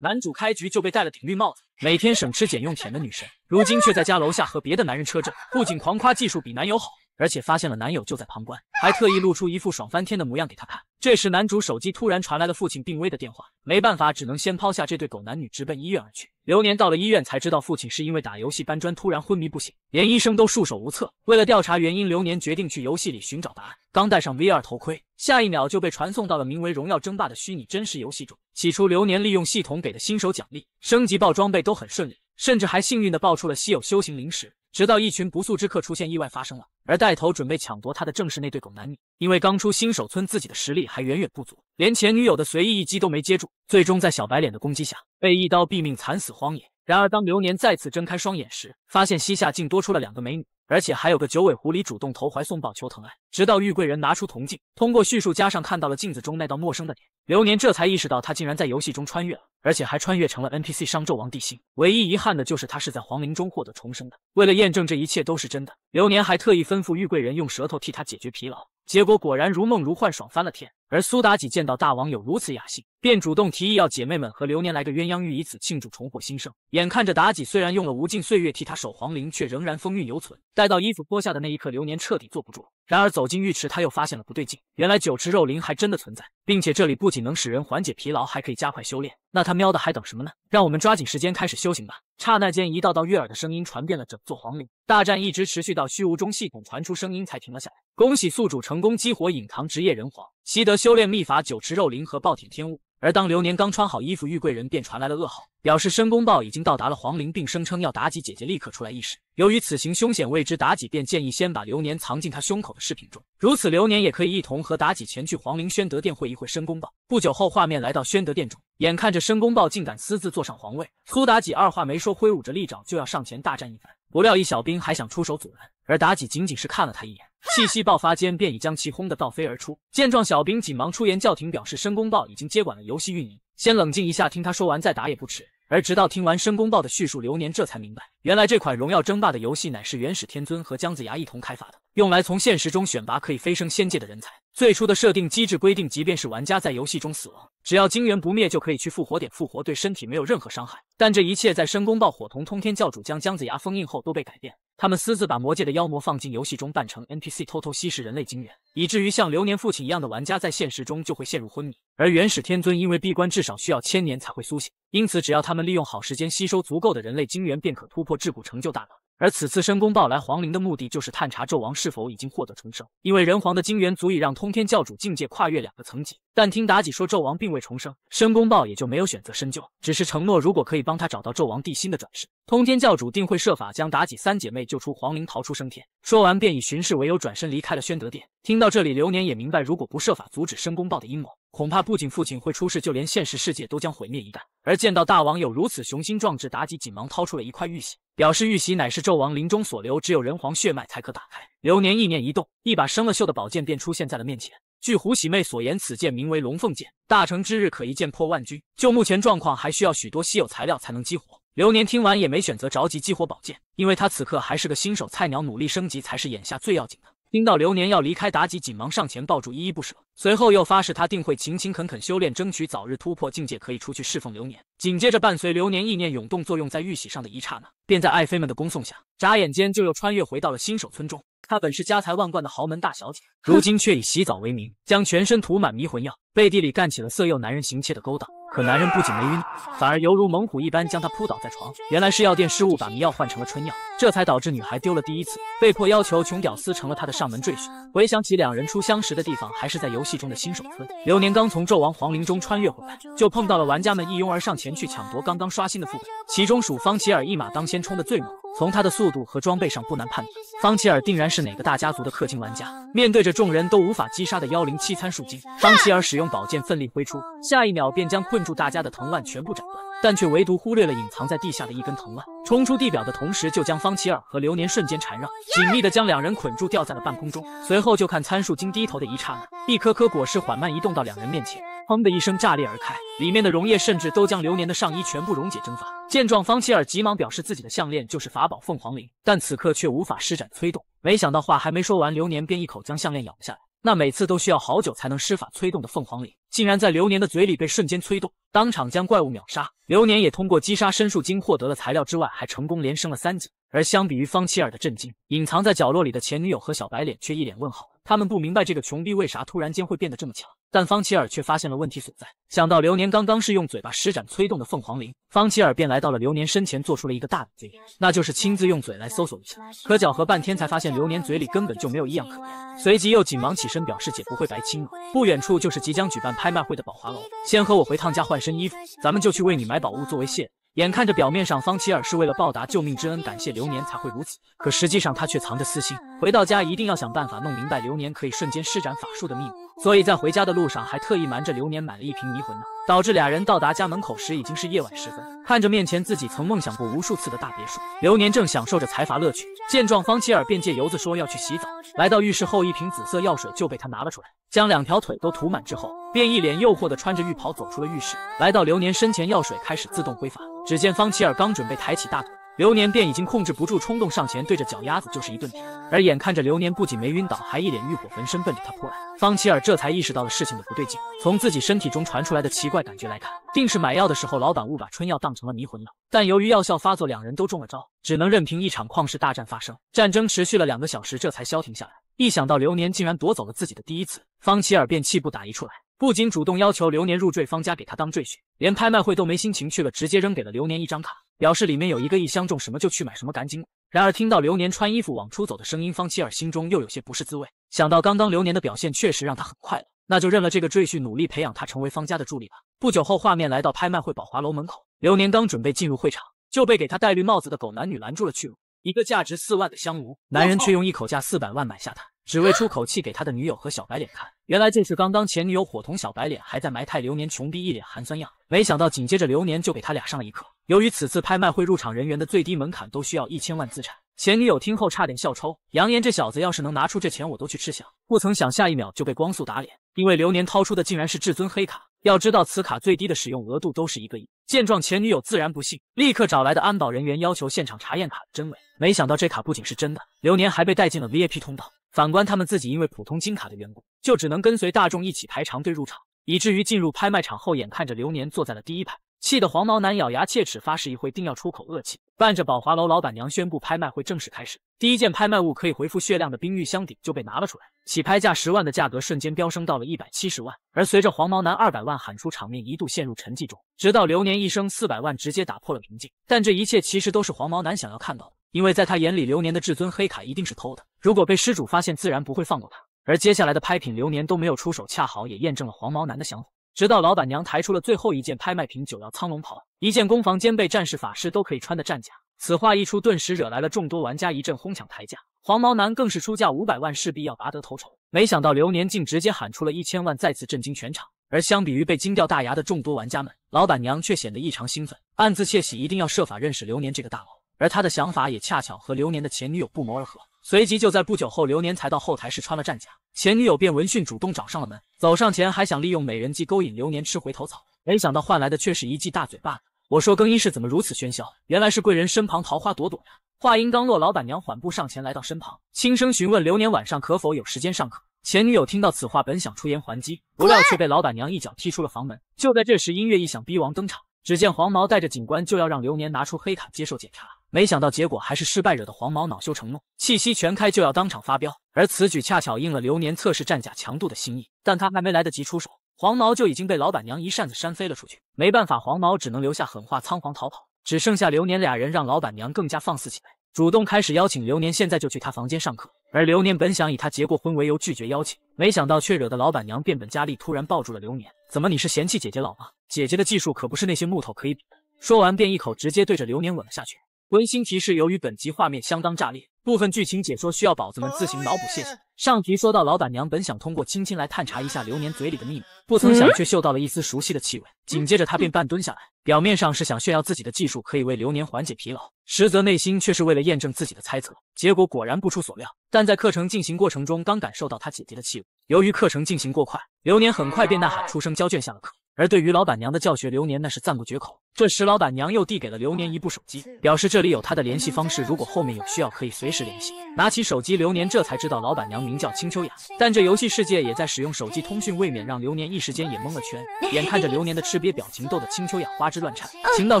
男主开局就被戴了顶绿帽子，每天省吃俭用舔的女神，如今却在家楼下和别的男人车震，不仅狂夸技术比男友好。而且发现了男友就在旁观，还特意露出一副爽翻天的模样给他看。这时，男主手机突然传来了父亲病危的电话，没办法，只能先抛下这对狗男女，直奔医院而去。流年到了医院，才知道父亲是因为打游戏搬砖突然昏迷不醒，连医生都束手无策。为了调查原因，流年决定去游戏里寻找答案。刚戴上 V R 头盔，下一秒就被传送到了名为《荣耀争霸》的虚拟真实游戏中。起初，流年利用系统给的新手奖励升级、爆装备都很顺利，甚至还幸运的爆出了稀有修行灵石。直到一群不速之客出现，意外发生了。而带头准备抢夺他的，正是那对狗男女。因为刚出新手村，自己的实力还远远不足，连前女友的随意一击都没接住。最终在小白脸的攻击下，被一刀毙命，惨死荒野。然而，当流年再次睁开双眼时，发现膝下竟多出了两个美女。而且还有个九尾狐狸主动投怀送抱求疼爱，直到玉贵人拿出铜镜，通过叙述加上看到了镜子中那道陌生的脸，流年这才意识到他竟然在游戏中穿越了，而且还穿越成了 NPC 商纣王帝辛。唯一遗憾的就是他是在皇陵中获得重生的。为了验证这一切都是真的，流年还特意吩咐玉贵人用舌头替他解决疲劳，结果果然如梦如幻，爽翻了天。而苏妲己见到大王有如此雅兴，便主动提议要姐妹们和流年来个鸳鸯浴，以此庆祝重获新生。眼看着妲己虽然用了无尽岁月替他守皇陵，却仍然风韵犹存。待到衣服脱下的那一刻，流年彻底坐不住。然而走进浴池，他又发现了不对劲。原来酒池肉林还真的存在，并且这里不仅能使人缓解疲劳，还可以加快修炼。那他喵的还等什么呢？让我们抓紧时间开始修行吧！刹那间，一道道悦耳的声音传遍了整座皇陵。大战一直持续到虚无中，系统传出声音才停了下来。恭喜宿主成功激活隐藏职业人皇。习得修炼秘法，酒池肉林和暴殄天物。而当流年刚穿好衣服，玉贵人便传来了噩耗，表示申公豹已经到达了皇陵，并声称要妲己姐姐立刻出来议事。由于此行凶险未知，妲己便建议先把流年藏进他胸口的饰品中，如此流年也可以一同和妲己前去皇陵宣德殿会一会申公豹。不久后，画面来到宣德殿中，眼看着申公豹竟敢私自坐上皇位，苏妲己二话没说，挥舞着利爪就要上前大战一番。不料一小兵还想出手阻拦，而妲己仅仅是看了他一眼。气息爆发间，便已将其轰得倒飞而出。见状，小兵急忙出言叫停，表示申公豹已经接管了游戏运营，先冷静一下，听他说完再打也不迟。而直到听完申公豹的叙述，流年这才明白，原来这款《荣耀争霸》的游戏乃是元始天尊和姜子牙一同开发的，用来从现实中选拔可以飞升仙界的人才。最初的设定机制规定，即便是玩家在游戏中死亡，只要精元不灭，就可以去复活点复活，对身体没有任何伤害。但这一切在申公豹伙同通天教主将姜子牙封印后都被改变。他们私自把魔界的妖魔放进游戏中扮成 NPC，偷偷吸食人类精元，以至于像流年父亲一样的玩家在现实中就会陷入昏迷。而元始天尊因为闭关，至少需要千年才会苏醒，因此只要他们利用好时间，吸收足够的人类精元，便可突破桎梏，成就大能。而此次申公豹来黄陵的目的，就是探查纣王是否已经获得重生。因为人皇的精元足以让通天教主境界跨越两个层级。但听妲己说纣王并未重生，申公豹也就没有选择深究，只是承诺如果可以帮他找到纣王帝辛的转世，通天教主定会设法将妲己三姐妹救出黄陵，逃出升天。说完便以巡视为由转身离开了宣德殿。听到这里，流年也明白，如果不设法阻止申公豹的阴谋。恐怕不仅父亲会出事，就连现实世界都将毁灭一旦。而见到大王有如此雄心壮志，妲己紧忙掏出了一块玉玺，表示玉玺乃是纣王临终所留，只有人皇血脉才可打开。流年意念一动，一把生了锈的宝剑便出现在了面前。据胡喜妹所言，此剑名为龙凤剑，大成之日可一剑破万军。就目前状况，还需要许多稀有材料才能激活。流年听完也没选择着急激活宝剑，因为他此刻还是个新手菜鸟，努力升级才是眼下最要紧的。听到流年要离开，妲己紧忙上前抱住，依依不舍。随后又发誓，他定会勤勤恳恳修炼，争取早日突破境界，可以出去侍奉流年。紧接着，伴随流年意念涌动作用在玉玺上的一刹那，便在爱妃们的恭送下，眨眼间就又穿越回到了新手村中。她本是家财万贯的豪门大小姐，如今却以洗澡为名，将全身涂满迷魂药，背地里干起了色诱男人、行窃的勾当。可男人不仅没晕，反而犹如猛虎一般将她扑倒在床。原来是药店失误把迷药换成了春药，这才导致女孩丢了第一次，被迫要求穷屌丝成了她的上门赘婿。回想起两人初相识的地方，还是在游戏中的新手村。流年刚从纣王皇陵中穿越回来，就碰到了玩家们一拥而上前去抢夺刚刚刷新的副本，其中属方琪尔一马当先冲的最猛。从他的速度和装备上不难判断，方奇尔定然是哪个大家族的氪金玩家。面对着众人都无法击杀的幺零七参数精，方奇尔使用宝剑奋力挥出，下一秒便将困住大家的藤蔓全部斩断，但却唯独忽略了隐藏在地下的一根藤蔓。冲出地表的同时，就将方奇尔和流年瞬间缠绕，紧密的将两人捆住，吊在了半空中。随后就看参数精低头的一刹那，一颗颗果实缓慢移动到两人面前。砰的一声炸裂而开，里面的溶液甚至都将流年的上衣全部溶解蒸发。见状，方奇尔急忙表示自己的项链就是法宝凤凰翎，但此刻却无法施展催动。没想到话还没说完，流年便一口将项链咬了下来。那每次都需要好久才能施法催动的凤凰翎，竟然在流年的嘴里被瞬间催动，当场将怪物秒杀。流年也通过击杀深树精获得了材料之外，还成功连升了三级。而相比于方奇尔的震惊，隐藏在角落里的前女友和小白脸却一脸问号，他们不明白这个穷逼为啥突然间会变得这么强。但方奇尔却发现了问题所在，想到流年刚刚是用嘴巴施展催动的凤凰灵，方奇尔便来到了流年身前，做出了一个大胆的决定，那就是亲自用嘴来搜索一下。可搅和半天才发现流年嘴里根本就没有异样可言，随即又紧忙起身表示姐不会白亲了。不远处就是即将举办拍卖会的宝华楼，先和我回趟家换身衣服，咱们就去为你买宝物作为谢。眼看着表面上方奇尔是为了报答救命之恩，感谢流年才会如此，可实际上他却藏着私心。回到家一定要想办法弄明白流年可以瞬间施展法术的秘密，所以在回家的路上还特意瞒着流年买了一瓶迷魂呢。导致俩人到达家门口时已经是夜晚时分。看着面前自己曾梦想过无数次的大别墅，流年正享受着财阀乐趣。见状，方琪尔便借由子说要去洗澡，来到浴室后，一瓶紫色药水就被他拿了出来，将两条腿都涂满之后，便一脸诱惑的穿着浴袍走出了浴室，来到流年身前，药水开始自动挥发。只见方琪尔刚准备抬起大腿。流年便已经控制不住冲动，上前对着脚丫子就是一顿踢。而眼看着流年不仅没晕倒，还一脸欲火焚身，奔着他扑来，方琪尔这才意识到了事情的不对劲。从自己身体中传出来的奇怪感觉来看，定是买药的时候老板误把春药当成了迷魂药。但由于药效发作，两人都中了招，只能任凭一场旷世大战发生。战争持续了两个小时，这才消停下来。一想到流年竟然夺走了自己的第一次，方琪尔便气不打一处来，不仅主动要求流年入赘方家给他当赘婿，连拍卖会都没心情去了，直接扔给了流年一张卡。表示里面有一个亿，相中什么就去买什么，赶紧。然而听到流年穿衣服往出走的声音，方七儿心中又有些不是滋味。想到刚刚流年的表现确实让他很快乐，那就认了这个赘婿，努力培养他成为方家的助力吧。不久后，画面来到拍卖会宝华楼门口，流年刚准备进入会场，就被给他戴绿帽子的狗男女拦住了去路。一个价值四万的香炉，男人 却用一口价四百万买下它，只为出口气给他的女友和小白脸看。原来这是刚刚前女友伙同小白脸还在埋汰流年穷逼一脸寒酸样。没想到紧接着流年就给他俩上了一课。由于此次拍卖会入场人员的最低门槛都需要一千万资产，前女友听后差点笑抽，扬言这小子要是能拿出这钱，我都去吃翔。不曾想下一秒就被光速打脸，因为流年掏出的竟然是至尊黑卡。要知道，此卡最低的使用额度都是一个亿。见状，前女友自然不信，立刻找来的安保人员要求现场查验卡的真伪。没想到，这卡不仅是真的，流年还被带进了 VIP 通道。反观他们自己，因为普通金卡的缘故，就只能跟随大众一起排长队入场，以至于进入拍卖场后，眼看着流年坐在了第一排。气得黄毛男咬牙切齿，发誓一会定要出口恶气。伴着宝华楼老板娘宣布拍卖会正式开始，第一件拍卖物可以回复血量的冰玉香鼎就被拿了出来，起拍价十万的价格瞬间飙升到了一百七十万。而随着黄毛男二百万喊出，场面一度陷入沉寂中。直到流年一声四百万直接打破了平静。但这一切其实都是黄毛男想要看到的，因为在他眼里，流年的至尊黑卡一定是偷的。如果被失主发现，自然不会放过他。而接下来的拍品，流年都没有出手，恰好也验证了黄毛男的想法。直到老板娘抬出了最后一件拍卖品——九曜苍龙袍，一件攻防兼备、战士法师都可以穿的战甲。此话一出，顿时惹来了众多玩家一阵哄抢抬价。黄毛男更是出价五百万，势必要拔得头筹。没想到流年竟直接喊出了一千万，再次震惊全场。而相比于被惊掉大牙的众多玩家们，老板娘却显得异常兴奋，暗自窃喜，一定要设法认识流年这个大佬。而她的想法也恰巧和流年的前女友不谋而合。随即就在不久后，流年才到后台试穿了战甲，前女友便闻讯主动找上了门，走上前还想利用美人计勾引流年吃回头草，没想到换来的却是一记大嘴巴。子。我说更衣室怎么如此喧嚣？原来是贵人身旁桃花朵朵呀！话音刚落，老板娘缓步上前来到身旁，轻声询问流年晚上可否有时间上课。前女友听到此话，本想出言还击，不料却被老板娘一脚踢出了房门。就在这时，音乐一响，逼王登场。只见黄毛带着警官就要让流年拿出黑卡接受检查。没想到结果还是失败，惹得黄毛恼羞成怒，气息全开就要当场发飙，而此举恰巧应了流年测试战甲强度的心意。但他还没来得及出手，黄毛就已经被老板娘一扇子扇飞了出去。没办法，黄毛只能留下狠话，仓皇逃跑。只剩下流年俩人，让老板娘更加放肆起来，主动开始邀请流年，现在就去他房间上课。而流年本想以他结过婚为由拒绝邀请，没想到却惹得老板娘变本加厉，突然抱住了流年。怎么你是嫌弃姐姐老吗？姐姐的技术可不是那些木头可以比的。说完便一口直接对着流年吻了下去。温馨提示：由于本集画面相当炸裂，部分剧情解说需要宝子们自行脑补，谢谢。上集说到，老板娘本想通过亲亲来探查一下流年嘴里的秘密，不曾想却嗅到了一丝熟悉的气味。紧接着，她便半蹲下来，表面上是想炫耀自己的技术可以为流年缓解疲劳，实则内心却是为了验证自己的猜测。结果果然不出所料，但在课程进行过程中，刚感受到他姐姐的气味，由于课程进行过快，流年很快便呐喊出声交卷下了课。而对于老板娘的教学，流年那是赞不绝口。这时，老板娘又递给了流年一部手机，表示这里有他的联系方式，如果后面有需要，可以随时联系。拿起手机，流年这才知道老板娘名叫青秋雅，但这游戏世界也在使用手机通讯，未免让流年一时间也蒙了圈。眼看着流年的吃瘪表情，逗得青秋雅花枝乱颤，情到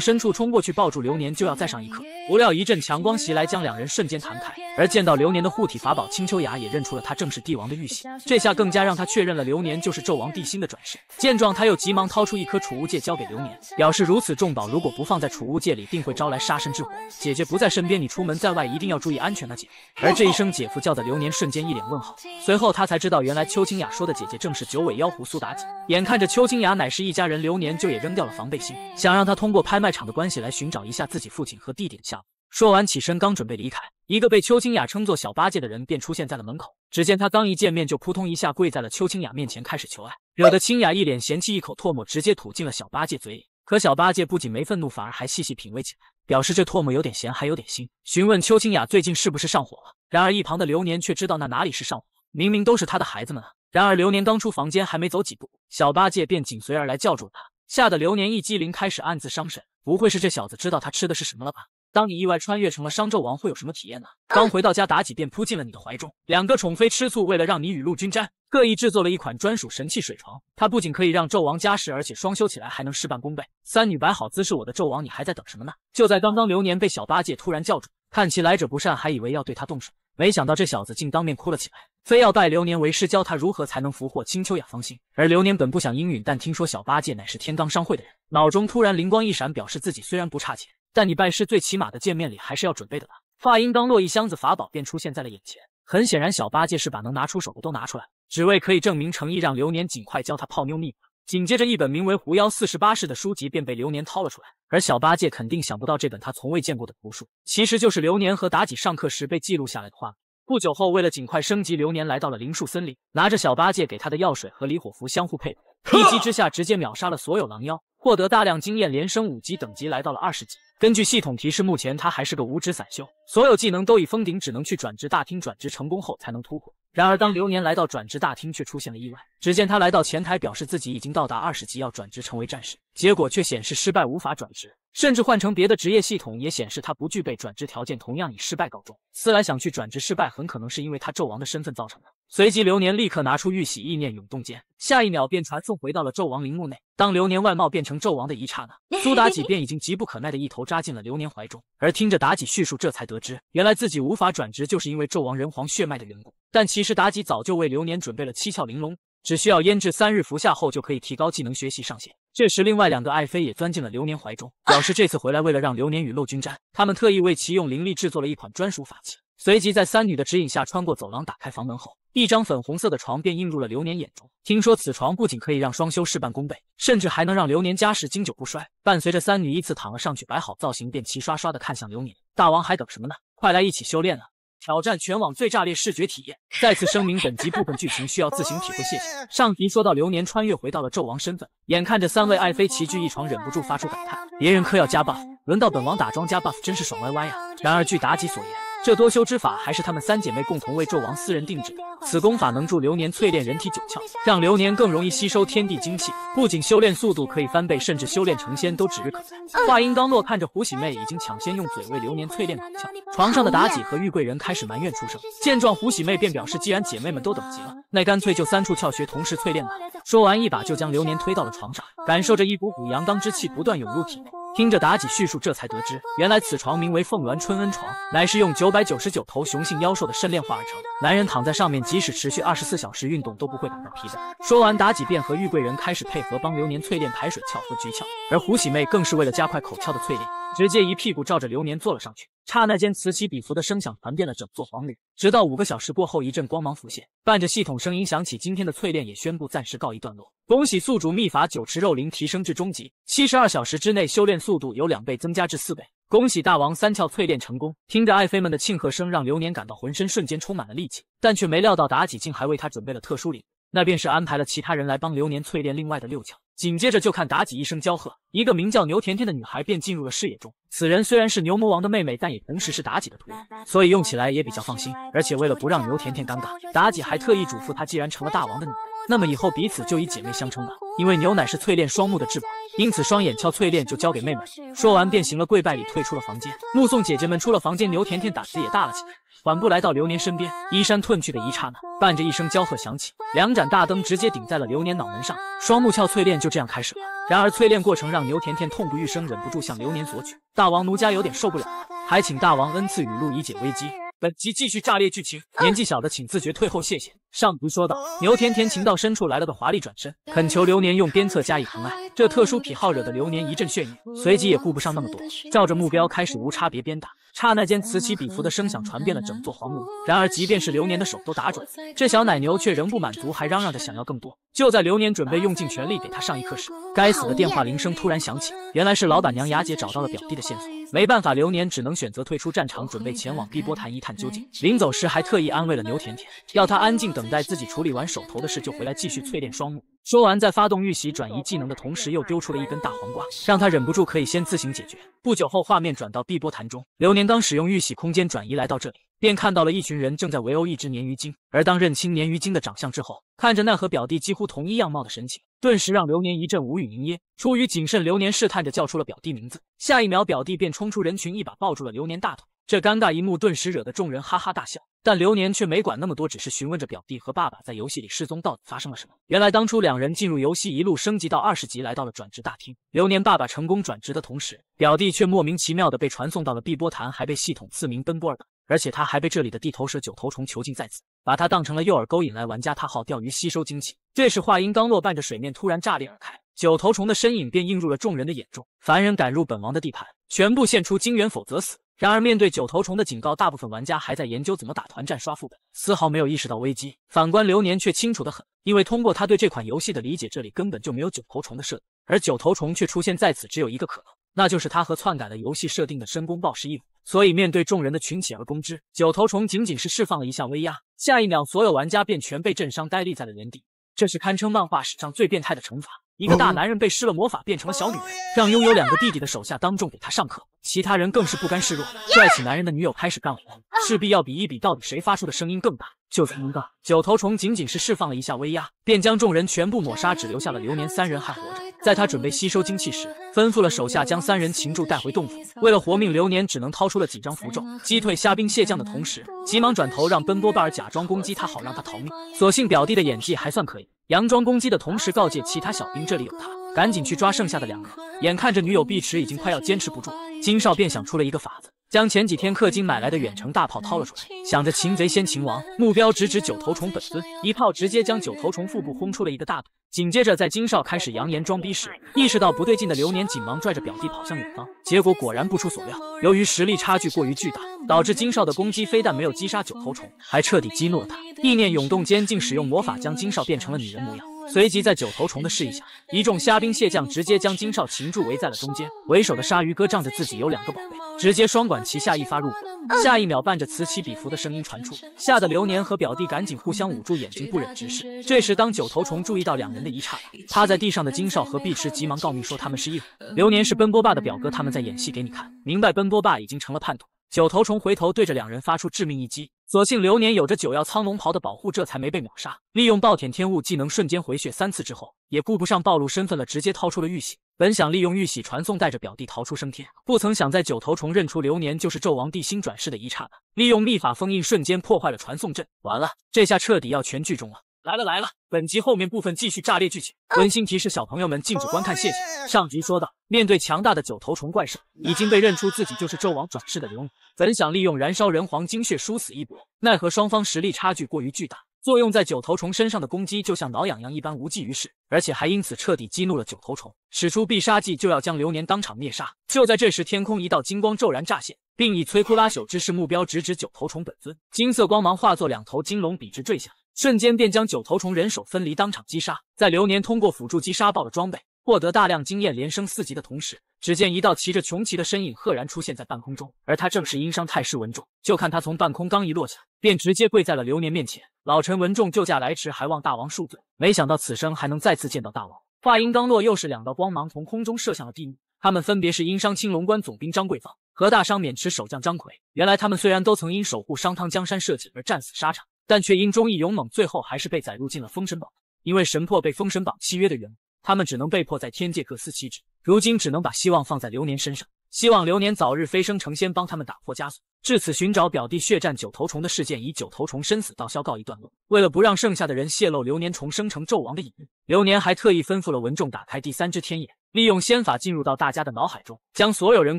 深处冲过去抱住流年就要再上一课，不料一阵强光袭来，将两人瞬间弹开。而见到流年的护体法宝，青秋雅也认出了他正是帝王的玉玺，这下更加让他确认了流年就是纣王帝辛的转世。见状，他又急忙掏出一颗储物戒交给流年，表示如此。重宝如果不放在储物戒里，定会招来杀身之祸。姐姐不在身边，你出门在外一定要注意安全呐，姐。而这一声“姐夫”叫的流年瞬间一脸问号，随后他才知道，原来邱清雅说的姐姐正是九尾妖狐苏妲己。眼看着邱清雅乃是一家人，流年就也扔掉了防备心，想让她通过拍卖场的关系来寻找一下自己父亲和弟弟的下落。说完起身，刚准备离开，一个被邱清雅称作小八戒的人便出现在了门口。只见他刚一见面就扑通一下跪在了邱清雅面前，开始求爱，惹得清雅一脸嫌弃，一口唾沫直接吐进了小八戒嘴里。可小八戒不仅没愤怒，反而还细细品味起来，表示这唾沫有点咸，还有点腥，询问邱清雅最近是不是上火了。然而一旁的流年却知道那哪里是上火，明明都是他的孩子们啊。然而流年刚出房间，还没走几步，小八戒便紧随而来，叫住了他，吓得流年一激灵，开始暗自伤神，不会是这小子知道他吃的是什么了吧？当你意外穿越成了商纣王，会有什么体验呢？刚回到家，妲己便扑进了你的怀中。两个宠妃吃醋，为了让你雨露均沾，特意制作了一款专属神器水床。它不仅可以让纣王加时，而且双修起来还能事半功倍。三女摆好姿势，我的纣王，你还在等什么呢？就在刚刚，流年被小八戒突然叫住，看其来者不善，还以为要对他动手，没想到这小子竟当面哭了起来，非要拜流年为师，教他如何才能俘获青丘雅芳心。而流年本不想应允，但听说小八戒乃是天罡商会的人，脑中突然灵光一闪，表示自己虽然不差钱。但你拜师最起码的见面礼还是要准备的吧？话音刚落，一箱子法宝便出现在了眼前。很显然，小八戒是把能拿出手的都拿出来只为可以证明诚意，让流年尽快教他泡妞秘紧接着，一本名为《狐妖四十八式》的书籍便被流年掏了出来。而小八戒肯定想不到，这本他从未见过的图书，其实就是流年和妲己上课时被记录下来的画面。不久后，为了尽快升级，流年来到了灵树森林，拿着小八戒给他的药水和离火符相互配合，一击之下直接秒杀了所有狼妖，获得大量经验，连升五级等级，来到了二十级。根据系统提示，目前他还是个五指散修，所有技能都已封顶，只能去转职大厅转职，成功后才能突破。然而，当流年来到转职大厅，却出现了意外。只见他来到前台，表示自己已经到达二十级，要转职成为战士，结果却显示失败，无法转职。甚至换成别的职业系统也显示他不具备转职条件，同样以失败告终。思来想去，转职失败很可能是因为他纣王的身份造成的。随即，流年立刻拿出玉玺，意念涌动间，下一秒便传送回到了纣王陵墓内。当流年外貌变成纣王的一刹那，苏妲己便已经急不可耐的一头扎进了流年怀中。而听着妲己叙述，这才得知原来自己无法转职，就是因为纣王人皇血脉的缘故。但其实妲己早就为流年准备了七窍玲珑，只需要腌制三日，服下后就可以提高技能学习上限。这时，另外两个爱妃也钻进了流年怀中，表示这次回来为了让流年雨露均沾，他们特意为其用灵力制作了一款专属法器。随即，在三女的指引下，穿过走廊，打开房门后，一张粉红色的床便映入了流年眼中。听说此床不仅可以让双修事半功倍，甚至还能让流年家世经久不衰。伴随着三女依次躺了上去，摆好造型，便齐刷刷的看向流年：“大王还等什么呢？快来一起修炼啊！”挑战全网最炸裂视觉体验！再次声明，本集部分剧情需要自行体会，谢谢。上集说到流年穿越回到了纣王身份，眼看着三位爱妃齐聚一床，忍不住发出感叹：别人嗑药加 buff，轮到本王打桩加 buff，真是爽歪歪呀！然而据妲己所言，这多修之法还是她们三姐妹共同为纣王私人定制。的。此功法能助流年淬炼人体九窍，让流年更容易吸收天地精气，不仅修炼速度可以翻倍，甚至修炼成仙都指日可待。话音刚落，看着胡喜妹已经抢先用嘴为流年淬炼口窍，床上的妲己和玉贵人开始埋怨出声。见状，胡喜妹便表示，既然姐妹们都等急了，那干脆就三处窍穴同时淬炼吧。说完，一把就将流年推到了床上，感受着一股股阳刚之气不断涌入体内。听着妲己叙述，这才得知，原来此床名为凤鸾春恩床，乃是用九百九十九头雄性妖兽的肾炼化而成。男人躺在上面。即使持续二十四小时运动都不会感到疲惫。说完，妲己便和玉贵人开始配合，帮流年淬炼排水窍和菊窍，而胡喜妹更是为了加快口窍的淬炼，直接一屁股照着流年坐了上去。刹那间，此起彼伏的声响传遍了整座皇陵。直到五个小时过后，一阵光芒浮现，伴着系统声音响起，今天的淬炼也宣布暂时告一段落。恭喜宿主秘法九池肉灵提升至中级，七十二小时之内修炼速度由两倍增加至四倍。恭喜大王三窍淬炼成功！听着爱妃们的庆贺声，让流年感到浑身瞬间充满了力气，但却没料到妲己竟还为他准备了特殊礼物，那便是安排了其他人来帮流年淬炼另外的六窍。紧接着就看妲己一声娇喝，一个名叫牛甜甜的女孩便进入了视野中。此人虽然是牛魔王的妹妹，但也同时是妲己的徒弟，所以用起来也比较放心。而且为了不让牛甜甜尴尬，妲己还特意嘱咐她，既然成了大王的女人，那么以后彼此就以姐妹相称吧，因为牛奶是淬炼双目的至宝。因此，双眼翘淬炼就交给妹妹。说完，便行了跪拜礼，退出了房间，目送姐姐们出了房间。牛甜甜胆子也大了起来，缓步来到流年身边，衣衫褪去的一刹那，伴着一声娇喝响起，两盏大灯直接顶在了流年脑门上，双目翘淬炼就这样开始了。然而，淬炼过程让牛甜甜痛不欲生，忍不住向流年索取：“大王，奴家有点受不了了，还请大王恩赐雨露，以解危机。”本集继续炸裂剧情，年纪小的请自觉退后，谢谢。上集说道，牛甜甜情到深处来了个华丽转身，恳求流年用鞭策加以疼爱。这特殊癖好惹得流年一阵眩晕，随即也顾不上那么多，照着目标开始无差别鞭打。刹那间，此起彼伏的声响传遍了整座黄木。然而，即便是流年的手都打准，这小奶牛却仍不满足，还嚷嚷着想要更多。就在流年准备用尽全力给他上一课时，该死的电话铃声突然响起。原来是老板娘雅姐找到了表弟的线索，没办法，流年只能选择退出战场，准备前往碧波潭一探究竟。临走时，还特意安慰了牛甜甜，要她安静等待自己处理完手头的事就回来继续淬炼双目。说完，在发动玉玺转移技能的同时，又丢出了一根大黄瓜，让他忍不住可以先自行解决。不久后，画面转到碧波潭中，流年刚使用玉玺空间转移来到这里，便看到了一群人正在围殴一只鲶鱼精。而当认清鲶鱼精的长相之后，看着那和表弟几乎同一样貌的神情，顿时让流年一阵无语凝噎。出于谨慎，流年试探着叫出了表弟名字，下一秒，表弟便冲出人群，一把抱住了流年大腿。这尴尬一幕顿时惹得众人哈哈大笑。但流年却没管那么多，只是询问着表弟和爸爸在游戏里失踪到底发生了什么。原来当初两人进入游戏，一路升级到二十级，来到了转职大厅。流年爸爸成功转职的同时，表弟却莫名其妙的被传送到了碧波潭，还被系统赐名奔波尔。而且他还被这里的地头蛇九头虫囚禁在此，把他当成了诱饵，勾引来玩家他号钓鱼吸收精气。这时话音刚落，伴着水面突然炸裂而开，九头虫的身影便映入了众人的眼中。凡人敢入本王的地盘，全部献出精元，否则死！然而，面对九头虫的警告，大部分玩家还在研究怎么打团战、刷副本，丝毫没有意识到危机。反观流年，却清楚的很，因为通过他对这款游戏的理解，这里根本就没有九头虫的设定，而九头虫却出现在此，只有一个可能，那就是他和篡改了游戏设定的申公豹是一伙。所以，面对众人的群起而攻之，九头虫仅仅是释放了一下威压，下一秒，所有玩家便全被震伤，呆立在了原地。这是堪称漫画史上最变态的惩罚。一个大男人被施了魔法变成了小女人，让拥有两个弟弟的手下当众给他上课，其他人更是不甘示弱。拽起男人的女友开始干活，势必要比一比到底谁发出的声音更大。就在刚刚，九头虫仅仅是释放了一下威压，便将众人全部抹杀，只留下了流年三人还活着。在他准备吸收精气时，吩咐了手下将三人擒住带回洞府。为了活命，流年只能掏出了几张符咒，击退虾兵蟹将的同时，急忙转头让奔波霸尔假装攻击他，好让他逃命。所幸表弟的演技还算可以。佯装攻击的同时，告诫其他小兵：“这里有他，赶紧去抓剩下的两个。”眼看着女友碧池已经快要坚持不住，金少便想出了一个法子。将前几天氪金买来的远程大炮掏了出来，想着擒贼先擒王，目标直指九头虫本尊，一炮直接将九头虫腹部轰出了一个大洞。紧接着，在金少开始扬言装逼时，意识到不对劲的流年，紧忙拽着表弟跑向远方。结果果然不出所料，由于实力差距过于巨大，导致金少的攻击非但没有击杀九头虫，还彻底激怒了他。意念涌动间，竟使用魔法将金少变成了女人模样。随即在九头虫的示意下，一众虾兵蟹将直接将金少擒住，围在了中间。为首的鲨鱼哥仗着自己有两个宝贝，直接双管齐下，一发入魂。下一秒，伴着此起彼伏的声音传出，吓得流年和表弟赶紧互相捂住眼睛，不忍直视。这时，当九头虫注意到两人的一刹那，趴在地上的金少和碧池急忙告密说他们是异伙，流年是奔波霸的表哥，他们在演戏给你看。明白奔波霸已经成了叛徒。九头虫回头对着两人发出致命一击。所幸流年有着九曜苍龙袍的保护，这才没被秒杀。利用暴殄天物技能瞬间回血三次之后，也顾不上暴露身份了，直接掏出了玉玺。本想利用玉玺传送，带着表弟逃出升天，不曾想在九头虫认出流年就是纣王帝辛转世的一刹那，利用秘法封印瞬间破坏了传送阵。完了，这下彻底要全剧终了。来了来了，本集后面部分继续炸裂剧情。温馨提示：小朋友们禁止观看，谢谢。上集说到，面对强大的九头虫怪兽，已经被认出自己就是纣王转世的刘年，本想利用燃烧人皇精血殊死一搏，奈何双方实力差距过于巨大，作用在九头虫身上的攻击就像挠痒痒一般无济于事，而且还因此彻底激怒了九头虫，使出必杀技就要将流年当场灭杀。就在这时，天空一道金光骤然乍现，并以摧枯拉朽之势，目标直指九头虫本尊。金色光芒化作两头金龙，笔直坠下。瞬间便将九头虫人手分离，当场击杀。在流年通过辅助击杀爆了装备，获得大量经验，连升四级的同时，只见一道骑着穷奇的身影赫然出现在半空中，而他正是殷商太师文仲。就看他从半空刚一落下，便直接跪在了流年面前。老臣文仲救驾来迟，还望大王恕罪。没想到此生还能再次见到大王。话音刚落，又是两道光芒从空中射向了地面。他们分别是殷商青龙关总兵张桂芳和大商渑池守将张奎。原来他们虽然都曾因守护商汤江山社稷而战死沙场。但却因忠义勇猛，最后还是被载入进了封神榜。因为神魄被封神榜契约的缘故，他们只能被迫在天界各司其职。如今只能把希望放在流年身上，希望流年早日飞升成仙，帮他们打破枷锁。至此，寻找表弟血战九头虫的事件以九头虫身死道消告一段落。为了不让剩下的人泄露流年重生成纣王的隐喻，流年还特意吩咐了文仲打开第三只天眼，利用仙法进入到大家的脑海中，将所有人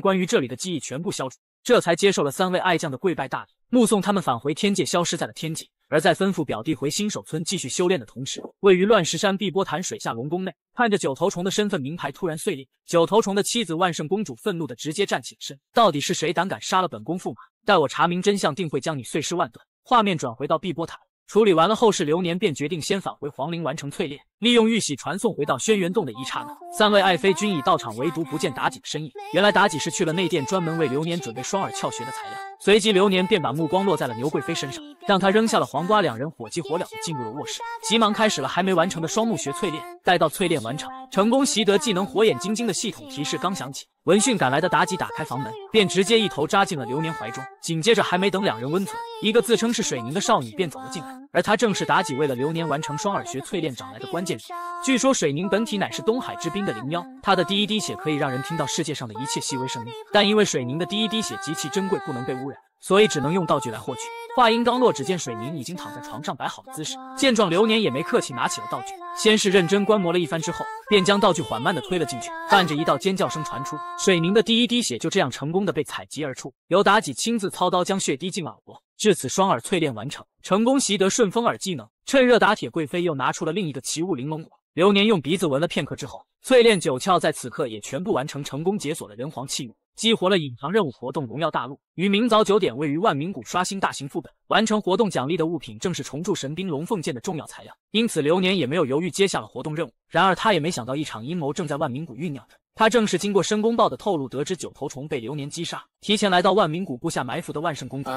关于这里的记忆全部消除。这才接受了三位爱将的跪拜大礼，目送他们返回天界，消失在了天际。而在吩咐表弟回新手村继续修炼的同时，位于乱石山碧波潭水下龙宫内，看着九头虫的身份名牌突然碎裂，九头虫的妻子万圣公主愤怒的直接站起了身：“到底是谁胆敢杀了本宫驸马？待我查明真相，定会将你碎尸万段！”画面转回到碧波潭，处理完了后世流年，便决定先返回皇陵完成淬炼。利用玉玺传送回到轩辕洞的一刹那，三位爱妃均已到场，唯独不见妲己的身影。原来妲己是去了内殿，专门为流年准备双耳窍穴的材料。随即，流年便把目光落在了牛贵妃身上，让她扔下了黄瓜，两人火急火燎地进入了卧室，急忙开始了还没完成的双目穴淬炼。待到淬炼完成，成功习得技能火眼金睛的系统提示刚响起，闻讯赶来的妲己打开房门，便直接一头扎进了流年怀中。紧接着，还没等两人温存，一个自称是水凝的少女便走了进来，而她正是妲己为了流年完成双耳穴淬炼找来的关键。据说水凝本体乃是东海之滨的灵妖，它的第一滴血可以让人听到世界上的一切细微声音。但因为水凝的第一滴血极其珍贵，不能被污染，所以只能用道具来获取。话音刚落，只见水凝已经躺在床上摆好了姿势。见状，流年也没客气，拿起了道具，先是认真观摩了一番，之后便将道具缓慢的推了进去，伴着一道尖叫声传出，水凝的第一滴血就这样成功的被采集而出，由妲己亲自操刀将血滴进耳朵。至此，双耳淬炼完成，成功习得顺风耳技能。趁热打铁，贵妃又拿出了另一个奇物玲珑果。流年用鼻子闻了片刻之后，淬炼九窍在此刻也全部完成，成功解锁了人皇器物，激活了隐藏任务活动。荣耀大陆于明早九点，位于万民谷刷新大型副本。完成活动奖励的物品正是重铸神兵龙凤剑的重要材料，因此流年也没有犹豫接下了活动任务。然而他也没想到，一场阴谋正在万民谷酝酿着。他正是经过申公豹的透露，得知九头虫被流年击杀，提前来到万民谷布下埋伏的万圣公主。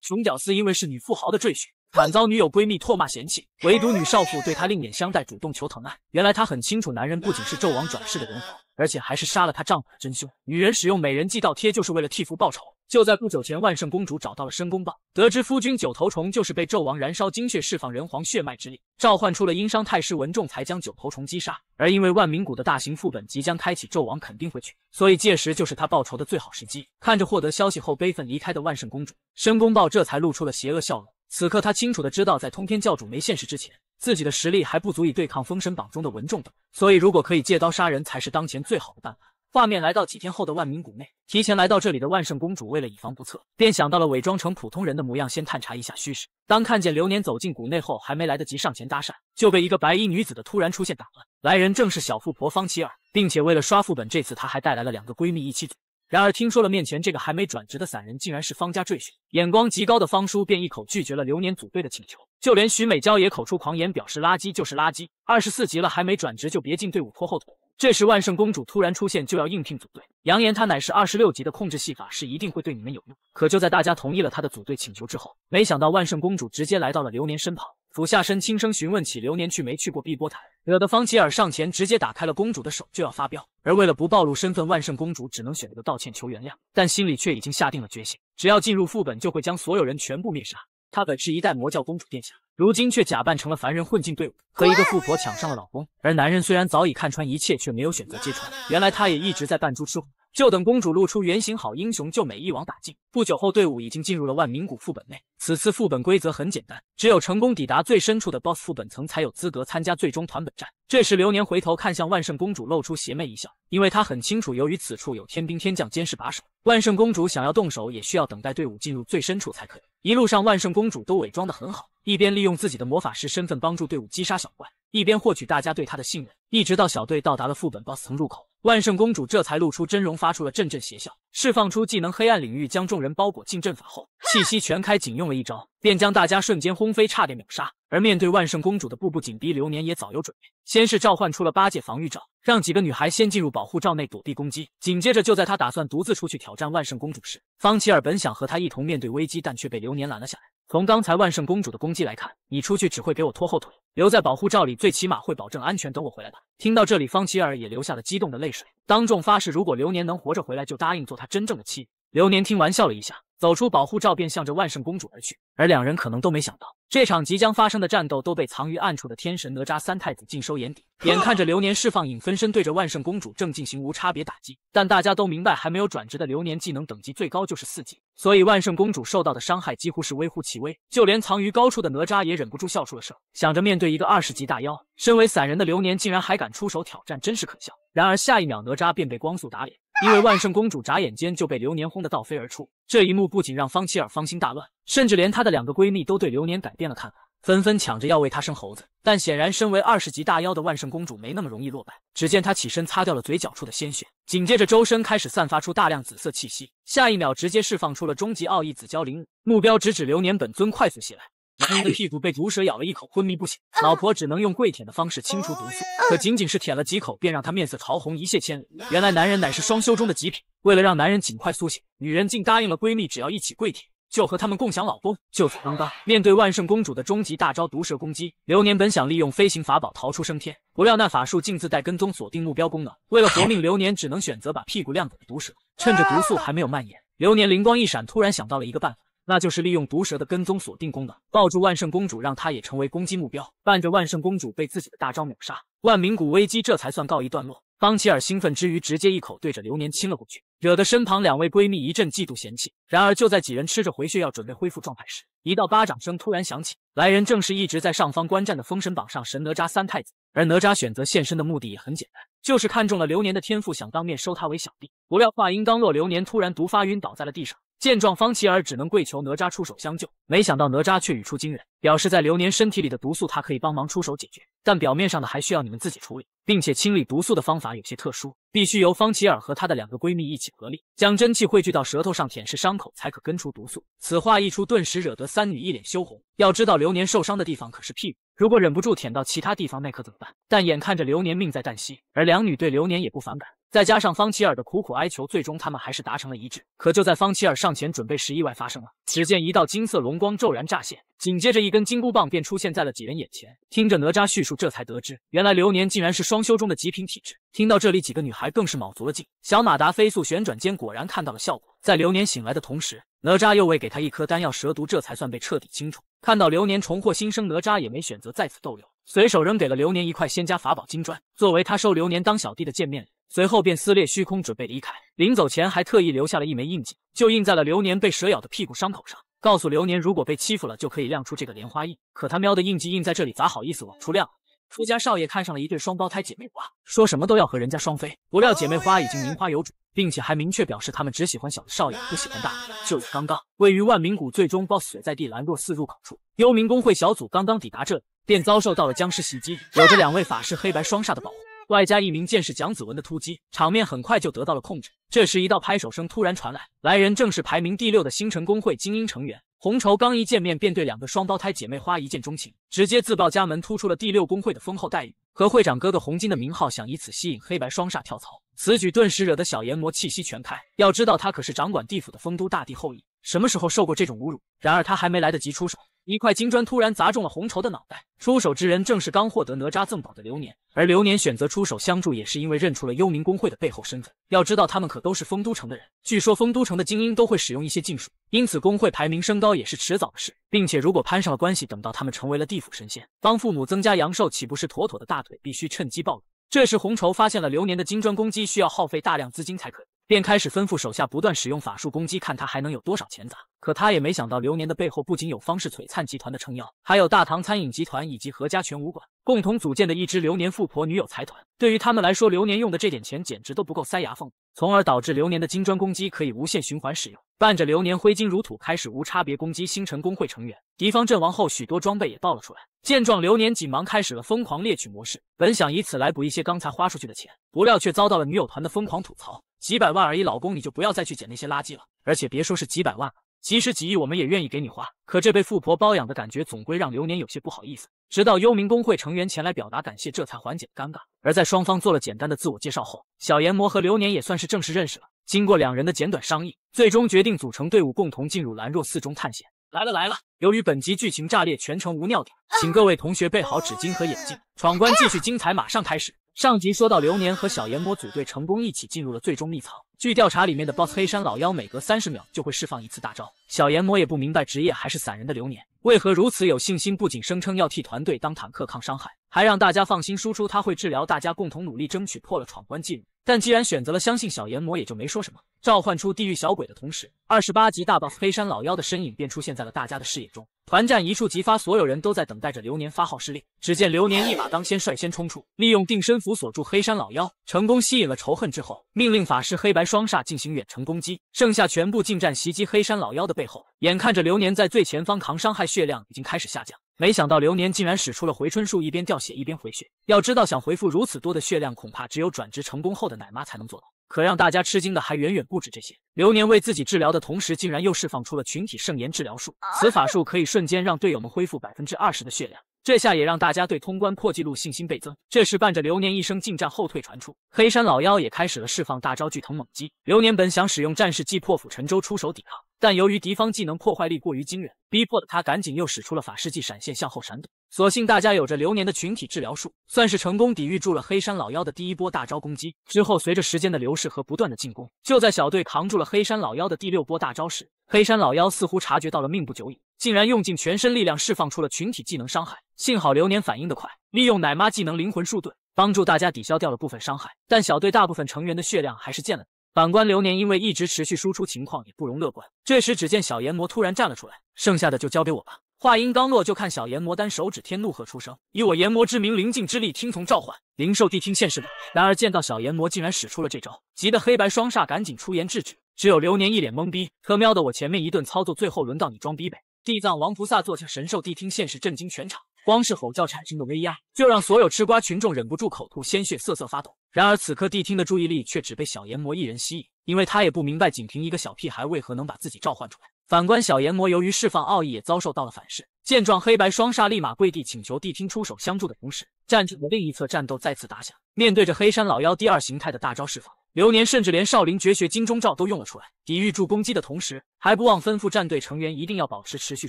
穷屌丝因为是女富豪的赘婿，惨遭女友闺蜜唾骂嫌弃，唯独女少妇对他另眼相待，主动求疼爱。原来他很清楚，男人不仅是纣王转世的人皇，而且还是杀了他丈夫的真凶。女人使用美人计倒贴，就是为了替夫报仇。就在不久前，万圣公主找到了申公豹，得知夫君九头虫就是被纣王燃烧精血释放人皇血脉之力，召唤出了殷商太师文仲才将九头虫击杀。而因为万民谷的大型副本即将开启，纣王肯定会去，所以届时就是他报仇的最好时机。看着获得消息后悲愤离开的万圣公主，申公豹这才露出了邪恶笑容。此刻他清楚的知道，在通天教主没现世之前，自己的实力还不足以对抗封神榜中的文仲等，所以如果可以借刀杀人才是当前最好的办法。画面来到几天后的万民谷内，提前来到这里的万圣公主，为了以防不测，便想到了伪装成普通人的模样，先探查一下虚实。当看见流年走进谷内后，还没来得及上前搭讪，就被一个白衣女子的突然出现打断。来人正是小富婆方琪儿，并且为了刷副本，这次她还带来了两个闺蜜一起组。然而听说了面前这个还没转职的散人，竟然是方家赘婿，眼光极高的方叔便一口拒绝了流年组队的请求。就连徐美娇也口出狂言，表示垃圾就是垃圾，二十四级了还没转职就别进队伍拖后腿。这时，万圣公主突然出现，就要应聘组队，扬言她乃是二十六级的控制系法师，一定会对你们有用。可就在大家同意了她的组队请求之后，没想到万圣公主直接来到了流年身旁，俯下身轻声询问起流年去没去过碧波台，惹得方吉尔上前直接打开了公主的手，就要发飙。而为了不暴露身份，万圣公主只能选择道歉求原谅，但心里却已经下定了决心，只要进入副本，就会将所有人全部灭杀。她本是一代魔教公主殿下，如今却假扮成了凡人混进队伍，和一个富婆抢上了老公。而男人虽然早已看穿一切，却没有选择揭穿。原来他也一直在扮猪吃虎。就等公主露出原形，好英雄救美，一网打尽。不久后，队伍已经进入了万民谷副本内。此次副本规则很简单，只有成功抵达最深处的 boss 副本层，才有资格参加最终团本战。这时，流年回头看向万圣公主，露出邪魅一笑，因为他很清楚，由于此处有天兵天将监视把守，万圣公主想要动手，也需要等待队伍进入最深处才可以。一路上，万圣公主都伪装的很好。一边利用自己的魔法师身份帮助队伍击杀小怪，一边获取大家对他的信任，一直到小队到达了副本 boss 层入口，万圣公主这才露出真容，发出了阵阵邪笑，释放出技能黑暗领域，将众人包裹进阵法后，气息全开，仅用了一招便将大家瞬间轰飞，差点秒杀。而面对万圣公主的步步紧逼，流年也早有准备，先是召唤出了八戒防御罩，让几个女孩先进入保护罩内躲避攻击，紧接着就在他打算独自出去挑战万圣公主时，方琪尔本想和他一同面对危机，但却被流年拦了下来。从刚才万圣公主的攻击来看，你出去只会给我拖后腿，留在保护罩里最起码会保证安全，等我回来吧。听到这里，方琪儿也流下了激动的泪水，当众发誓，如果流年能活着回来，就答应做他真正的妻。流年听完笑了一下。走出保护罩便向着万圣公主而去，而两人可能都没想到，这场即将发生的战斗都被藏于暗处的天神哪吒三太子尽收眼底。眼看着流年释放影分身，对着万圣公主正进行无差别打击，但大家都明白，还没有转职的流年技能等级最高就是四级，所以万圣公主受到的伤害几乎是微乎其微。就连藏于高处的哪吒也忍不住笑出了声，想着面对一个二十级大妖，身为散人的流年竟然还敢出手挑战，真是可笑。然而下一秒，哪吒便被光速打脸。因为万圣公主眨眼间就被流年轰得倒飞而出，这一幕不仅让方琪尔芳心大乱，甚至连她的两个闺蜜都对流年改变了看法，纷纷抢着要为他生猴子。但显然，身为二十级大妖的万圣公主没那么容易落败。只见她起身擦掉了嘴角处的鲜血，紧接着周身开始散发出大量紫色气息，下一秒直接释放出了终极奥义紫娇灵舞，目标直指流年本尊，快速袭来。男人的屁股被毒蛇咬了一口，昏迷不醒。老婆只能用跪舔的方式清除毒素，可仅仅是舔了几口，便让他面色潮红，一泻千里。原来男人乃是双修中的极品。为了让男人尽快苏醒，女人竟答应了闺蜜，只要一起跪舔，就和他们共享老公。就此刚刚，面对万圣公主的终极大招毒蛇攻击，流年本想利用飞行法宝逃出升天，不料那法术竟自带跟踪锁定目标功能。为了活命，流年只能选择把屁股亮给毒蛇。趁着毒素还没有蔓延，流年灵光一闪，突然想到了一个办法。那就是利用毒蛇的跟踪锁定功能，抱住万圣公主，让她也成为攻击目标。伴着万圣公主被自己的大招秒杀，万民谷危机这才算告一段落。方奇尔兴奋之余，直接一口对着流年亲了过去，惹得身旁两位闺蜜一阵嫉妒嫌弃。然而就在几人吃着回血药准备恢复状态时，一道巴掌声突然响起，来人正是一直在上方观战的封神榜上神哪吒三太子。而哪吒选择现身的目的也很简单，就是看中了流年的天赋，想当面收他为小弟。不料话音刚落，流年突然毒发晕倒在了地上。见状，方琪儿只能跪求哪吒出手相救。没想到哪吒却语出惊人，表示在流年身体里的毒素，他可以帮忙出手解决，但表面上的还需要你们自己处理，并且清理毒素的方法有些特殊，必须由方琪儿和她的两个闺蜜一起合力，将真气汇聚到舌头上舔舐伤口，才可根除毒素。此话一出，顿时惹得三女一脸羞红。要知道，流年受伤的地方可是屁股，如果忍不住舔到其他地方，那可怎么办？但眼看着流年命在旦夕，而两女对流年也不反感。再加上方奇尔的苦苦哀求，最终他们还是达成了一致。可就在方奇尔上前准备时，意外发生了。只见一道金色龙光骤然乍现，紧接着一根金箍棒便出现在了几人眼前。听着哪吒叙述，这才得知原来流年竟然是双修中的极品体质。听到这里，几个女孩更是卯足了劲，小马达飞速旋转间，果然看到了效果。在流年醒来的同时，哪吒又喂给他一颗丹药，蛇毒这才算被彻底清除。看到流年重获新生，哪吒也没选择在此逗留，随手扔给了流年一块仙家法宝金砖，作为他收流年当小弟的见面礼。随后便撕裂虚空，准备离开。临走前还特意留下了一枚印记，就印在了流年被蛇咬的屁股伤口上，告诉流年，如果被欺负了，就可以亮出这个莲花印。可他喵的印记印在这里，咋好意思往出亮？出家少爷看上了一对双胞胎姐妹花，说什么都要和人家双飞。不料姐妹花已经名花有主，并且还明确表示他们只喜欢小的少爷，不喜欢大的。就在刚刚，位于万民谷最终 BOSS 所在地兰若寺入口处，幽冥公会小组刚刚抵达这里，便遭受到了僵尸袭击。有着两位法师黑白双煞的保护。外加一名剑士蒋子文的突击，场面很快就得到了控制。这时，一道拍手声突然传来，来人正是排名第六的星辰工会精英成员红绸。刚一见面，便对两个双胞胎姐妹花一见钟情，直接自报家门，突出了第六工会的丰厚待遇和会长哥哥红金的名号，想以此吸引黑白双煞跳槽。此举顿时惹得小阎魔气息全开，要知道他可是掌管地府的丰都大帝后裔，什么时候受过这种侮辱？然而他还没来得及出手。一块金砖突然砸中了红绸的脑袋，出手之人正是刚获得哪吒赠宝的流年，而流年选择出手相助，也是因为认出了幽冥公会的背后身份。要知道，他们可都是丰都城的人，据说丰都城的精英都会使用一些禁术，因此公会排名升高也是迟早的事。并且如果攀上了关系，等到他们成为了地府神仙，帮父母增加阳寿，岂不是妥妥的大腿？必须趁机暴露。这时，红绸发现了流年的金砖攻击，需要耗费大量资金才可以。便开始吩咐手下不断使用法术攻击，看他还能有多少钱砸。可他也没想到，流年的背后不仅有方氏璀璨集团的撑腰，还有大唐餐饮集团以及何家拳武馆共同组建的一支流年富婆女友财团。对于他们来说，流年用的这点钱简直都不够塞牙缝，从而导致流年的金砖攻击可以无限循环使用。伴着流年挥金如土，开始无差别攻击星辰工会成员。敌方阵亡后，许多装备也爆了出来。见状，流年紧忙开始了疯狂猎取模式，本想以此来补一些刚才花出去的钱，不料却遭到了女友团的疯狂吐槽。几百万而已，老公你就不要再去捡那些垃圾了。而且别说是几百万，即使几亿，我们也愿意给你花。可这被富婆包养的感觉，总归让流年有些不好意思。直到幽冥工会成员前来表达感谢，这才缓解尴尬。而在双方做了简单的自我介绍后，小炎魔和流年也算是正式认识了。经过两人的简短商议，最终决定组成队伍，共同进入兰若寺中探险。来了来了！由于本集剧情炸裂，全程无尿点，请各位同学备好纸巾和眼镜。闯关继续精彩，马上开始。上集说到，流年和小炎魔组队成功一起进入了最终密藏。据调查，里面的 boss 黑山老妖每隔三十秒就会释放一次大招。小炎魔也不明白，职业还是散人的流年为何如此有信心，不仅声称要替团队当坦克抗伤害，还让大家放心输出，他会治疗大家，共同努力争取破了闯关记录。但既然选择了相信小炎魔，也就没说什么。召唤出地狱小鬼的同时，二十八级大 boss 黑山老妖的身影便出现在了大家的视野中。团战一触即发，所有人都在等待着流年发号施令。只见流年一马当先，率先冲出，利用定身符锁住黑山老妖，成功吸引了仇恨之后，命令法师黑白双煞进行远程攻击，剩下全部近战袭击黑山老妖的背后。眼看着流年在最前方扛伤害，血量已经开始下降，没想到流年竟然使出了回春术，一边掉血一边回血。要知道，想回复如此多的血量，恐怕只有转职成功后的奶妈才能做到。可让大家吃惊的还远远不止这些，流年为自己治疗的同时，竟然又释放出了群体圣炎治疗术。此法术可以瞬间让队友们恢复百分之二十的血量，这下也让大家对通关破纪录信心倍增。这时，伴着流年一声近战后退传出，黑山老妖也开始了释放大招巨藤猛击。流年本想使用战士技破釜沉舟出手抵抗，但由于敌方技能破坏力过于惊人，逼迫的他赶紧又使出了法师技闪现向后闪躲。所幸大家有着流年的群体治疗术，算是成功抵御住了黑山老妖的第一波大招攻击。之后，随着时间的流逝和不断的进攻，就在小队扛住了黑山老妖的第六波大招时，黑山老妖似乎察觉到了命不久矣，竟然用尽全身力量释放出了群体技能伤害。幸好流年反应的快，利用奶妈技能灵魂树盾，帮助大家抵消掉了部分伤害。但小队大部分成员的血量还是见了底。反观流年，因为一直持续输出，情况也不容乐观。这时，只见小炎魔突然站了出来：“剩下的就交给我吧。”话音刚落，就看小炎魔丹手指天怒喝出声：“以我炎魔之名，灵境之力，听从召唤！”灵兽谛听现世了。然而见到小炎魔竟然使出了这招，急得黑白双煞赶紧出言制止，只有流年一脸懵逼：“他喵的，我前面一顿操作，最后轮到你装逼呗！”地藏王菩萨坐下，神兽谛听现世，震惊全场。光是吼叫产生的威压，就让所有吃瓜群众忍不住口吐鲜血，瑟瑟发抖。然而此刻谛听的注意力却只被小炎魔一人吸引，因为他也不明白，仅凭一个小屁孩为何能把自己召唤出来。反观小炎魔，由于释放奥义也遭受到了反噬。见状，黑白双煞立马跪地请求谛听出手相助的同时，战场的另一侧战斗再次打响。面对着黑山老妖第二形态的大招释放，流年甚至连少林绝学金钟罩都用了出来，抵御住攻击的同时，还不忘吩咐战队成员一定要保持持续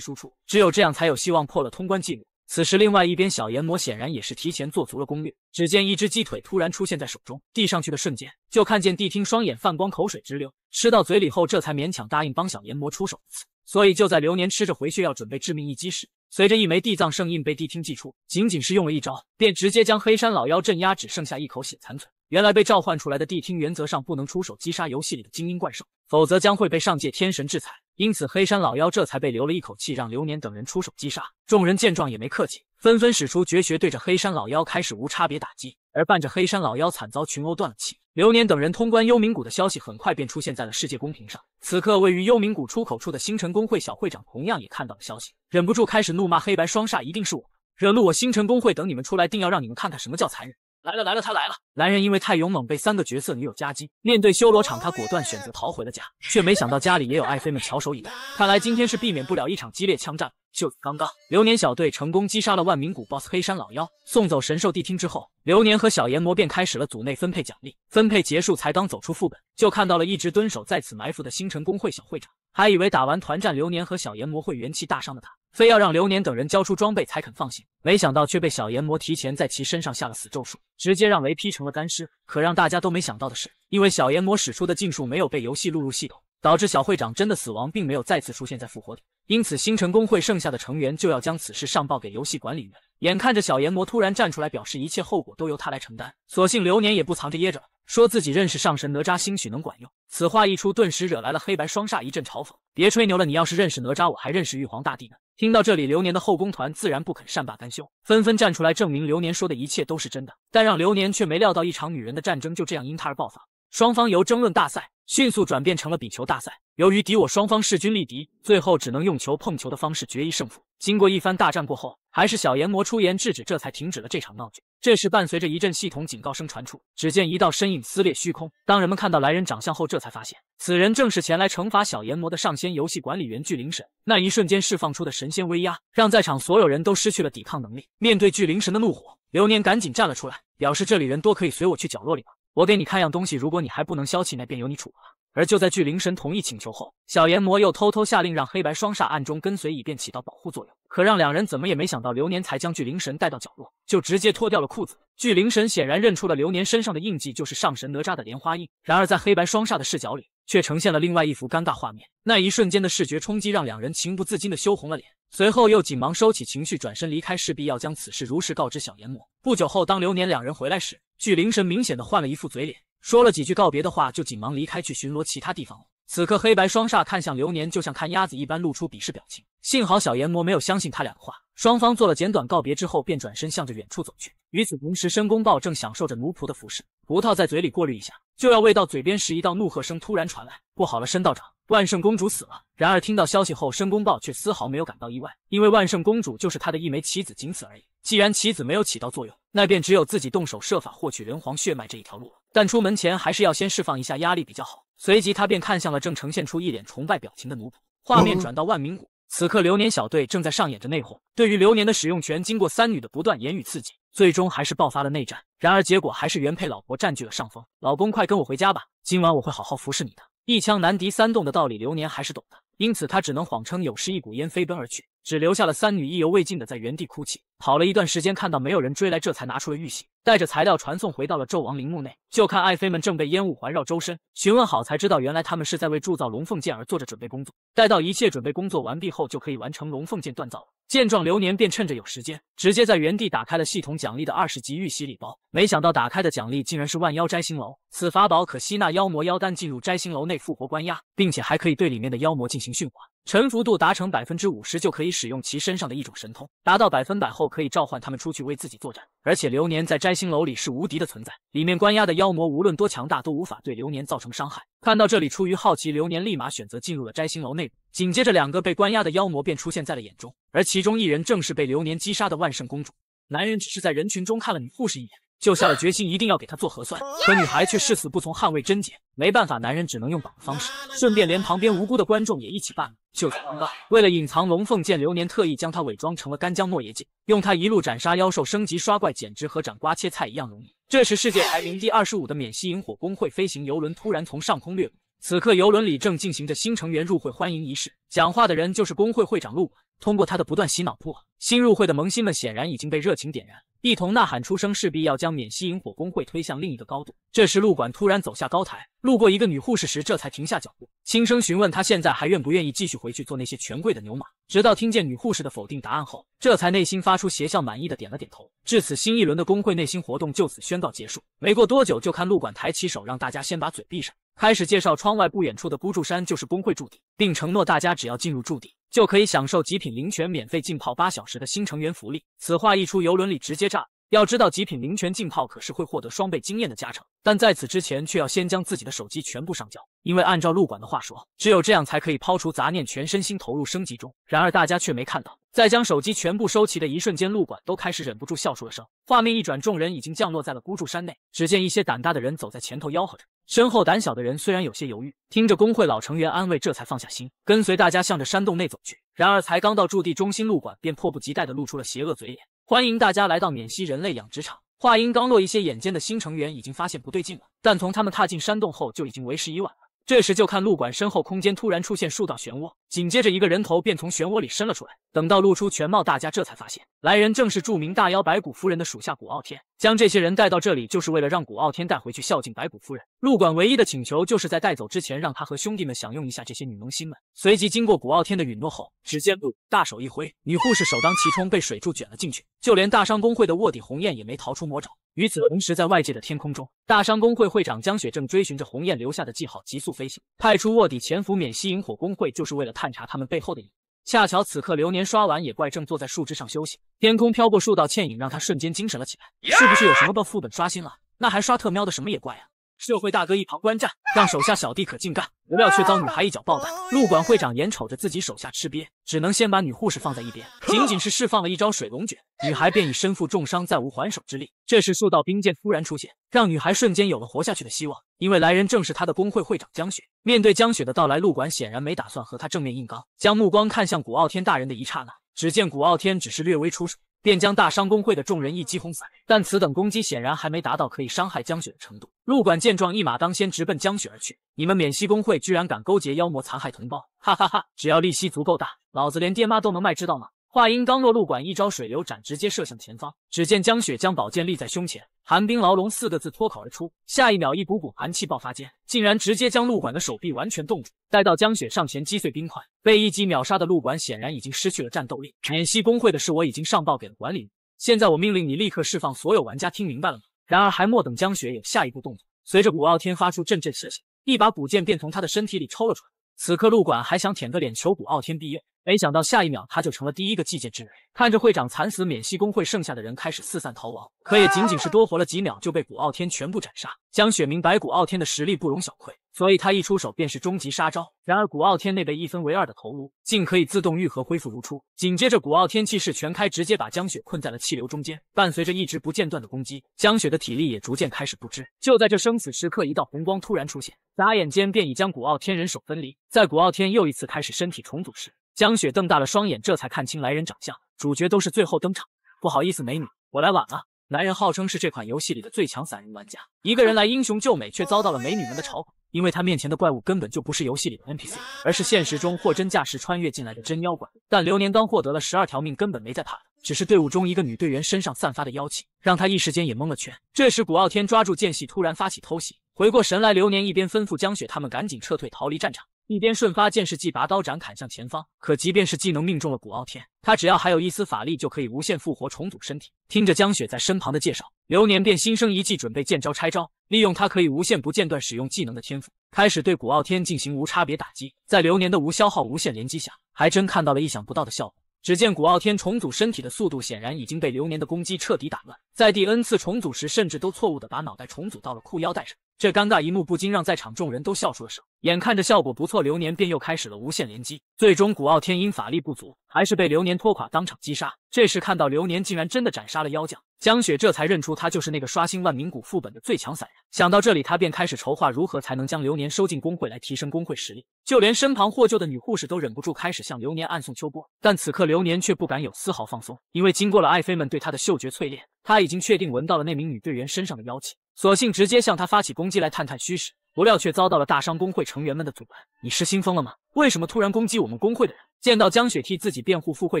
输出，只有这样才有希望破了通关记录。此时，另外一边小炎魔显然也是提前做足了攻略，只见一只鸡腿突然出现在手中，递上去的瞬间，就看见谛听双眼泛光，口水直流。吃到嘴里后，这才勉强答应帮小炎魔出手一次。所以就在流年吃着回血药准备致命一击时，随着一枚地藏圣印被谛听祭出，仅仅是用了一招，便直接将黑山老妖镇压，只剩下一口血残存。原来被召唤出来的谛听原则上不能出手击杀游戏里的精英怪兽，否则将会被上界天神制裁。因此黑山老妖这才被留了一口气，让流年等人出手击杀。众人见状也没客气，纷纷使出绝学，对着黑山老妖开始无差别打击。而伴着黑山老妖惨遭群殴，断了气。流年等人通关幽冥谷的消息很快便出现在了世界公屏上。此刻，位于幽冥谷出口处的星辰公会小会长同样也看到了消息，忍不住开始怒骂：“黑白双煞，一定是我惹怒我星辰公会，等你们出来，定要让你们看看什么叫残忍！”来了，来了，他来了！男人因为太勇猛，被三个绝色女友夹击，面对修罗场，他果断选择逃回了家，却没想到家里也有爱妃们翘首以待。看来今天是避免不了一场激烈枪战。就刚刚，流年小队成功击杀了万名谷 BOSS 黑山老妖，送走神兽谛听之后，流年和小炎魔便开始了组内分配奖励。分配结束才刚走出副本，就看到了一直蹲守在此埋伏的星辰工会小会长，还以为打完团战流年和小炎魔会元气大伤的他，非要让流年等人交出装备才肯放行。没想到却被小炎魔提前在其身上下了死咒术，直接让雷劈成了干尸。可让大家都没想到的是，因为小炎魔使出的禁术没有被游戏录入系统，导致小会长真的死亡，并没有再次出现在复活点。因此，星辰工会剩下的成员就要将此事上报给游戏管理员。眼看着小炎魔突然站出来，表示一切后果都由他来承担，所幸流年也不藏着掖着，说自己认识上神哪吒，兴许能管用。此话一出，顿时惹来了黑白双煞一阵嘲讽：“别吹牛了，你要是认识哪吒，我还认识玉皇大帝呢。”听到这里，流年的后宫团自然不肯善罢甘休，纷纷站出来证明流年说的一切都是真的。但让流年却没料到，一场女人的战争就这样因他而爆发，双方由争论大赛迅速转变成了比球大赛。由于敌我双方势均力敌，最后只能用球碰球的方式决一胜负。经过一番大战过后，还是小炎魔出言制止，这才停止了这场闹剧。这时，伴随着一阵系统警告声传出，只见一道身影撕裂虚空。当人们看到来人长相后，这才发现此人正是前来惩罚小炎魔的上仙游戏管理员巨灵神。那一瞬间释放出的神仙威压，让在场所有人都失去了抵抗能力。面对巨灵神的怒火，流年赶紧站了出来，表示这里人多，可以随我去角落里吗？我给你看样东西，如果你还不能消气，那便由你处罚。而就在巨灵神同意请求后，小炎魔又偷偷下令让黑白双煞暗中跟随，以便起到保护作用。可让两人怎么也没想到，流年才将巨灵神带到角落，就直接脱掉了裤子。巨灵神显然认出了流年身上的印记，就是上神哪吒的莲花印。然而在黑白双煞的视角里，却呈现了另外一幅尴尬画面。那一瞬间的视觉冲击，让两人情不自禁的羞红了脸。随后又紧忙收起情绪，转身离开，势必要将此事如实告知小炎魔。不久后，当流年两人回来时，巨灵神明显的换了一副嘴脸。说了几句告别的话，就紧忙离开去巡逻其他地方了。此刻，黑白双煞看向流年，就像看鸭子一般，露出鄙视表情。幸好小炎魔没有相信他俩的话。双方做了简短告别之后，便转身向着远处走去。与此同时，申公豹正享受着奴仆的服侍，葡萄在嘴里过滤一下，就要喂到嘴边时，一道怒喝声突然传来：“不好了，申道长，万圣公主死了！”然而听到消息后，申公豹却丝毫没有感到意外，因为万圣公主就是他的一枚棋子，仅此而已。既然棋子没有起到作用，那便只有自己动手，设法获取人皇血脉这一条路了。但出门前还是要先释放一下压力比较好。随即他便看向了正呈现出一脸崇拜表情的奴仆。画面转到万民谷，此刻流年小队正在上演着内讧。对于流年的使用权，经过三女的不断言语刺激，最终还是爆发了内战。然而结果还是原配老婆占据了上风。老公，快跟我回家吧，今晚我会好好服侍你的。一枪难敌三洞的道理，流年还是懂的，因此他只能谎称有事，一股烟飞奔而去。只留下了三女意犹未尽的在原地哭泣。跑了一段时间，看到没有人追来，这才拿出了玉玺，带着材料传送回到了纣王陵墓内。就看爱妃们正被烟雾环绕周身，询问好才知道，原来他们是在为铸造龙凤剑而做着准备工作。待到一切准备工作完毕后，就可以完成龙凤剑锻造了。见状，流年便趁着有时间，直接在原地打开了系统奖励的二十级玉玺礼包。没想到打开的奖励竟然是万妖摘星楼，此法宝可吸纳妖魔妖丹进入摘星楼内复活关押，并且还可以对里面的妖魔进行驯化。臣服度达成百分之五十就可以使用其身上的一种神通，达到百分百后可以召唤他们出去为自己作战。而且流年在摘星楼里是无敌的存在，里面关押的妖魔无论多强大都无法对流年造成伤害。看到这里，出于好奇，流年立马选择进入了摘星楼内部，紧接着两个被关押的妖魔便出现在了眼中，而其中一人正是被流年击杀的万圣公主。男人只是在人群中看了女护士一眼。就下了决心，一定要给他做核酸。可女孩却誓死不从，捍卫贞洁。没办法，男人只能用绑的方式，顺便连旁边无辜的观众也一起办了。就在刚刚，为了隐藏龙凤剑流年，特意将它伪装成了干将莫邪剑，用它一路斩杀妖兽，升级刷怪，简直和斩瓜切菜一样容易。这时，世界排名第二十五的缅西萤火工会飞行游轮突然从上空掠过。此刻游轮里正进行着新成员入会欢迎仪式，讲话的人就是工会会长陆管。通过他的不断洗脑铺，新入会的萌新们显然已经被热情点燃，一同呐喊出声，势必要将缅西萤火工会推向另一个高度。这时，陆管突然走下高台，路过一个女护士时，这才停下脚步，轻声询问她现在还愿不愿意继续回去做那些权贵的牛马。直到听见女护士的否定答案后，这才内心发出邪笑，满意的点了点头。至此，新一轮的工会内心活动就此宣告结束。没过多久，就看陆管抬起手，让大家先把嘴闭上。开始介绍窗外不远处的孤柱山就是工会驻地，并承诺大家只要进入驻地，就可以享受极品灵泉免费浸泡八小时的新成员福利。此话一出，游轮里直接炸。要知道，极品灵泉浸泡可是会获得双倍经验的加成，但在此之前却要先将自己的手机全部上交，因为按照陆管的话说，只有这样才可以抛除杂念，全身心投入升级中。然而大家却没看到。在将手机全部收齐的一瞬间，陆管都开始忍不住笑出了声。画面一转，众人已经降落在了孤柱山内。只见一些胆大的人走在前头，吆喝着；身后胆小的人虽然有些犹豫，听着工会老成员安慰，这才放下心，跟随大家向着山洞内走去。然而才刚到驻地中心，陆管便迫不及待的露出了邪恶嘴脸：“欢迎大家来到缅西人类养殖场。”话音刚落，一些眼尖的新成员已经发现不对劲了，但从他们踏进山洞后就已经为时已晚了。这时就看陆管身后空间突然出现数道漩涡，紧接着一个人头便从漩涡里伸了出来。等到露出全貌，大家这才发现，来人正是著名大妖白骨夫人的属下古傲天。将这些人带到这里，就是为了让古傲天带回去孝敬白骨夫人。陆管唯一的请求，就是在带走之前，让他和兄弟们享用一下这些女萌新们。随即，经过古傲天的允诺后，只见陆大手一挥，女护士首当其冲被水柱卷了进去，就连大商工会的卧底红雁也没逃出魔爪。与此同时，在外界的天空中，大商工会会长江雪正追寻着红雁留下的记号，急速飞行，派出卧底潜伏缅西萤火工会，就是为了探查他们背后的隐。恰巧此刻，流年刷完野怪，正坐在树枝上休息。天空飘过数道倩影，让他瞬间精神了起来。是不是有什么副本刷新了？那还刷特喵的什么野怪啊？社会大哥一旁观战，让手下小弟可劲干，不料却遭女孩一脚暴打。陆管会长眼瞅着自己手下吃瘪，只能先把女护士放在一边，仅仅是释放了一招水龙卷，女孩便已身负重伤，再无还手之力。这时，数道冰剑突然出现，让女孩瞬间有了活下去的希望，因为来人正是他的工会会长江雪。面对江雪的到来，陆管显然没打算和他正面硬刚，将目光看向古傲天大人的一刹那，只见古傲天只是略微出手，便将大商工会的众人一击轰散，但此等攻击显然还没达到可以伤害江雪的程度。陆管见状，一马当先，直奔江雪而去。你们缅西工会居然敢勾结妖魔，残害同胞！哈哈哈！只要利息足够大，老子连爹妈都能卖，知道吗？话音刚落，陆管一招水流斩直接射向前方。只见江雪将宝剑立在胸前，寒冰牢笼四个字脱口而出。下一秒，一股股寒气爆发间，竟然直接将陆管的手臂完全冻住。待到江雪上前击碎冰块，被一击秒杀的陆管显然已经失去了战斗力。缅西工会的事我已经上报给了管理，现在我命令你立刻释放所有玩家，听明白了吗？然而，还莫等江雪有下一步动作，随着古傲天发出阵阵血响，一把古剑便从他的身体里抽了出来。此刻，陆管还想舔个脸求古傲天闭眼。没想到下一秒他就成了第一个祭剑之人，看着会长惨死，缅西工会剩下的人开始四散逃亡，可也仅仅是多活了几秒就被古傲天全部斩杀。江雪明白古傲天的实力不容小觑，所以他一出手便是终极杀招。然而古傲天那被一分为二的头颅竟可以自动愈合，恢复如初。紧接着古傲天气势全开，直接把江雪困在了气流中间，伴随着一直不间断的攻击，江雪的体力也逐渐开始不支。就在这生死时刻，一道红光突然出现，眨眼间便已将古傲天人手分离。在古傲天又一次开始身体重组时，江雪瞪大了双眼，这才看清来人长相。主角都是最后登场。不好意思，美女，我来晚了。男人号称是这款游戏里的最强散人玩家，一个人来英雄救美，却遭到了美女们的嘲讽。因为他面前的怪物根本就不是游戏里的 NPC，而是现实中货真价实穿越进来的真妖怪。但流年刚获得了十二条命，根本没在怕的。只是队伍中一个女队员身上散发的妖气，让他一时间也蒙了圈。这时古傲天抓住间隙，突然发起偷袭。回过神来，流年一边吩咐江雪他们赶紧撤退，逃离战场。一边瞬发剑士技，拔刀斩砍向前方。可即便是技能命中了古傲天，他只要还有一丝法力，就可以无限复活、重组身体。听着江雪在身旁的介绍，流年便心生一计，准备见招拆招，利用他可以无限不间断使用技能的天赋，开始对古傲天进行无差别打击。在流年的无消耗无限连击下，还真看到了意想不到的效果。只见古傲天重组身体的速度显然已经被流年的攻击彻底打乱，在第 N 次重组时，甚至都错误的把脑袋重组到了裤腰带上。这尴尬一幕不禁让在场众人都笑出了声。眼看着效果不错，流年便又开始了无限连击。最终，古傲天因法力不足，还是被流年拖垮，当场击杀。这时看到流年竟然真的斩杀了妖将江雪，这才认出他就是那个刷新万民谷副本的最强散人。想到这里，他便开始筹划如何才能将流年收进工会来提升工会实力。就连身旁获救的女护士都忍不住开始向流年暗送秋波，但此刻流年却不敢有丝毫放松，因为经过了爱妃们对他的嗅觉淬炼，他已经确定闻到了那名女队员身上的妖气。索性直接向他发起攻击来探探虚实，不料却遭到了大商工会成员们的阻拦。你是疯了吗？为什么突然攻击我们工会的人？见到江雪替自己辩护，副会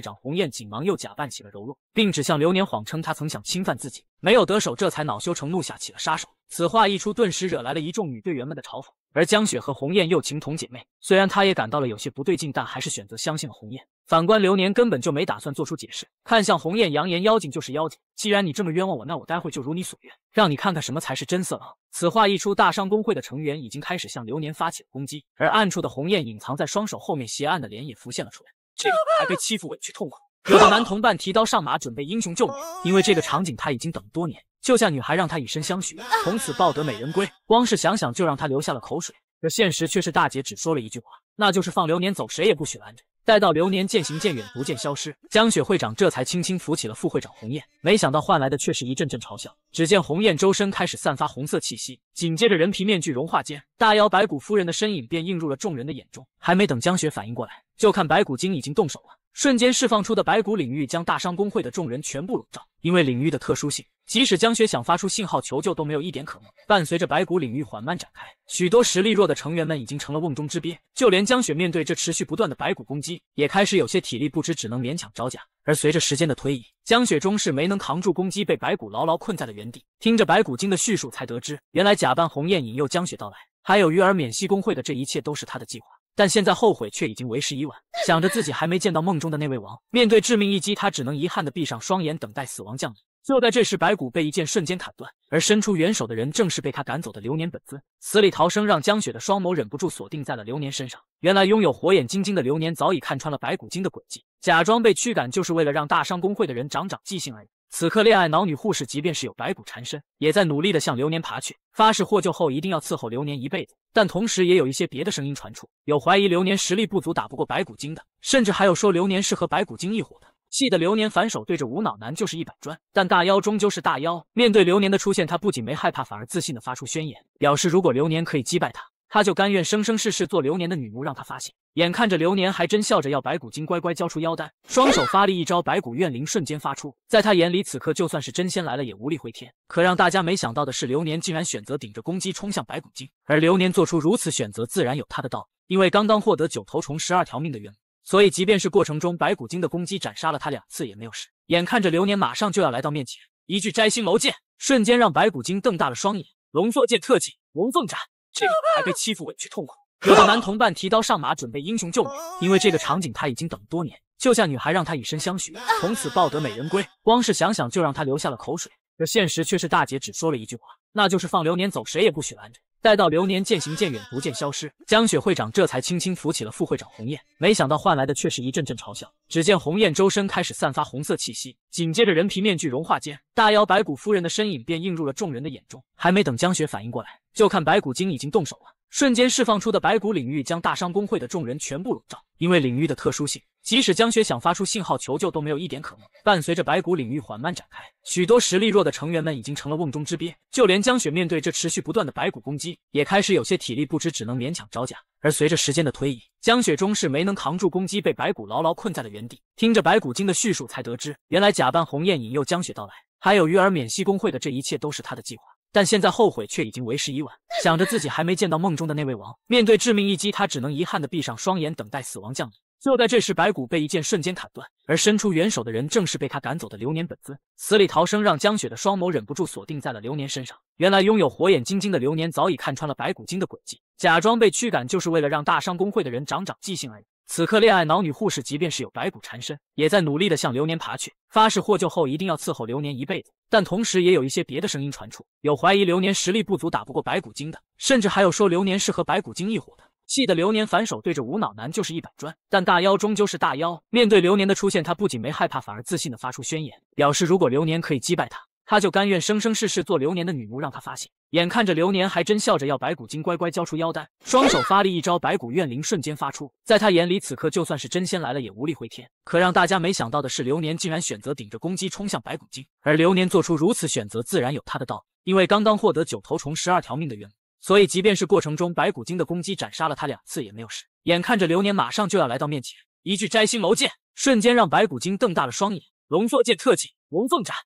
长鸿雁紧忙又假扮起了柔弱，并指向流年，谎称他曾想侵犯自己，没有得手，这才恼羞成怒下起了杀手。此话一出，顿时惹来了一众女队员们的嘲讽。而江雪和红雁又情同姐妹，虽然她也感到了有些不对劲，但还是选择相信了红雁。反观流年，根本就没打算做出解释，看向红雁，扬言妖精就是妖精，既然你这么冤枉我，那我待会就如你所愿，让你看看什么才是真色狼。此话一出，大商工会的成员已经开始向流年发起了攻击，而暗处的红雁隐藏在双手后面，邪暗的脸也浮现了出来。这还被欺负、委屈、痛苦，有的男同伴提刀上马，准备英雄救美，因为这个场景他已经等多年。救下女孩，让她以身相许，从此抱得美人归。光是想想就让她流下了口水。可现实却是大姐只说了一句话，那就是放流年走，谁也不许拦着。待到流年渐行渐远，逐渐消失，江雪会长这才轻轻扶起了副会长红雁。没想到换来的却是一阵阵嘲笑。只见红雁周身开始散发红色气息，紧接着人皮面具融化间，大妖白骨夫人的身影便映入了众人的眼中。还没等江雪反应过来，就看白骨精已经动手了。瞬间释放出的白骨领域将大商工会的众人全部笼罩。因为领域的特殊性，即使江雪想发出信号求救都没有一点可能。伴随着白骨领域缓慢展开，许多实力弱的成员们已经成了瓮中之鳖。就连江雪面对这持续不断的白骨攻击，也开始有些体力不支，只能勉强招架。而随着时间的推移，江雪终是没能扛住攻击，被白骨牢牢困在了原地。听着白骨精的叙述，才得知原来假扮鸿雁引诱江雪到来，还有鱼儿免息工会的这一切都是他的计划。但现在后悔却已经为时已晚。想着自己还没见到梦中的那位王，面对致命一击，他只能遗憾地闭上双眼，等待死亡降临。就在这时，白骨被一剑瞬间砍断，而伸出援手的人正是被他赶走的流年本尊。死里逃生，让江雪的双眸忍不住锁定在了流年身上。原来，拥有火眼金睛的流年早已看穿了白骨精的诡计，假装被驱赶，就是为了让大商工会的人长长记性而已。此刻恋爱脑女护士，即便是有白骨缠身，也在努力的向流年爬去，发誓获救后一定要伺候流年一辈子。但同时也有一些别的声音传出，有怀疑流年实力不足，打不过白骨精的，甚至还有说流年是和白骨精一伙的。气得流年反手对着无脑男就是一板砖，但大妖终究是大妖，面对流年的出现，他不仅没害怕，反而自信的发出宣言，表示如果流年可以击败他。他就甘愿生生世世做流年的女奴，让他发现。眼看着流年还真笑着要白骨精乖乖交出妖丹，双手发力一招白骨怨灵瞬间发出。在他眼里，此刻就算是真仙来了也无力回天。可让大家没想到的是，流年竟然选择顶着攻击冲向白骨精。而流年做出如此选择，自然有他的道理。因为刚刚获得九头虫十二条命的缘故，所以即便是过程中白骨精的攻击斩杀了他两次也没有事。眼看着流年马上就要来到面前，一句摘星楼剑瞬间让白骨精瞪大了双眼。龙座剑特技龙凤斩。这样还被欺负、委屈、痛苦，有的男同伴提刀上马，准备英雄救美，因为这个场景他已经等了多年，救下女孩让他以身相许，从此抱得美人归。光是想想就让他流下了口水，可现实却是大姐只说了一句话，那就是放流年走，谁也不许拦着。待到流年渐行渐远，逐渐消失，江雪会长这才轻轻扶起了副会长鸿雁，没想到换来的却是一阵阵嘲笑。只见鸿雁周身开始散发红色气息，紧接着人皮面具融化间，大妖白骨夫人的身影便映入了众人的眼中。还没等江雪反应过来，就看白骨精已经动手了。瞬间释放出的白骨领域将大商工会的众人全部笼罩。因为领域的特殊性，即使江雪想发出信号求救都没有一点可能。伴随着白骨领域缓慢展开，许多实力弱的成员们已经成了瓮中之鳖。就连江雪面对这持续不断的白骨攻击，也开始有些体力不支，只能勉强招架。而随着时间的推移，江雪终是没能扛住攻击，被白骨牢牢困在了原地。听着白骨精的叙述，才得知原来假扮鸿雁引诱江雪到来，还有鱼儿免息工会的这一切都是他的计划。但现在后悔却已经为时已晚。想着自己还没见到梦中的那位王，面对致命一击，他只能遗憾地闭上双眼，等待死亡降临。就在这时，白骨被一剑瞬间砍断，而伸出援手的人正是被他赶走的流年本尊。死里逃生，让江雪的双眸忍不住锁定在了流年身上。原来拥有火眼金睛的流年早已看穿了白骨精的诡计，假装被驱赶，就是为了让大商工会的人长长记性而已。此刻，恋爱脑女护士即便是有白骨缠身，也在努力的向流年爬去，发誓获救后一定要伺候流年一辈子。但同时也有一些别的声音传出，有怀疑流年实力不足打不过白骨精的，甚至还有说流年是和白骨精一伙的。气得流年反手对着无脑男就是一板砖，但大妖终究是大妖，面对流年的出现，他不仅没害怕，反而自信的发出宣言，表示如果流年可以击败他。他就甘愿生生世世做流年的女奴，让他发泄。眼看着流年还真笑着要白骨精乖乖交出妖丹，双手发力一招白骨怨灵瞬间发出。在他眼里，此刻就算是真仙来了也无力回天。可让大家没想到的是，流年竟然选择顶着攻击冲向白骨精。而流年做出如此选择，自然有他的道理。因为刚刚获得九头虫十二条命的缘故，所以即便是过程中白骨精的攻击斩杀了他两次也没有事。眼看着流年马上就要来到面前，一句摘星楼剑瞬间让白骨精瞪大了双眼。龙坐剑特技，龙凤斩。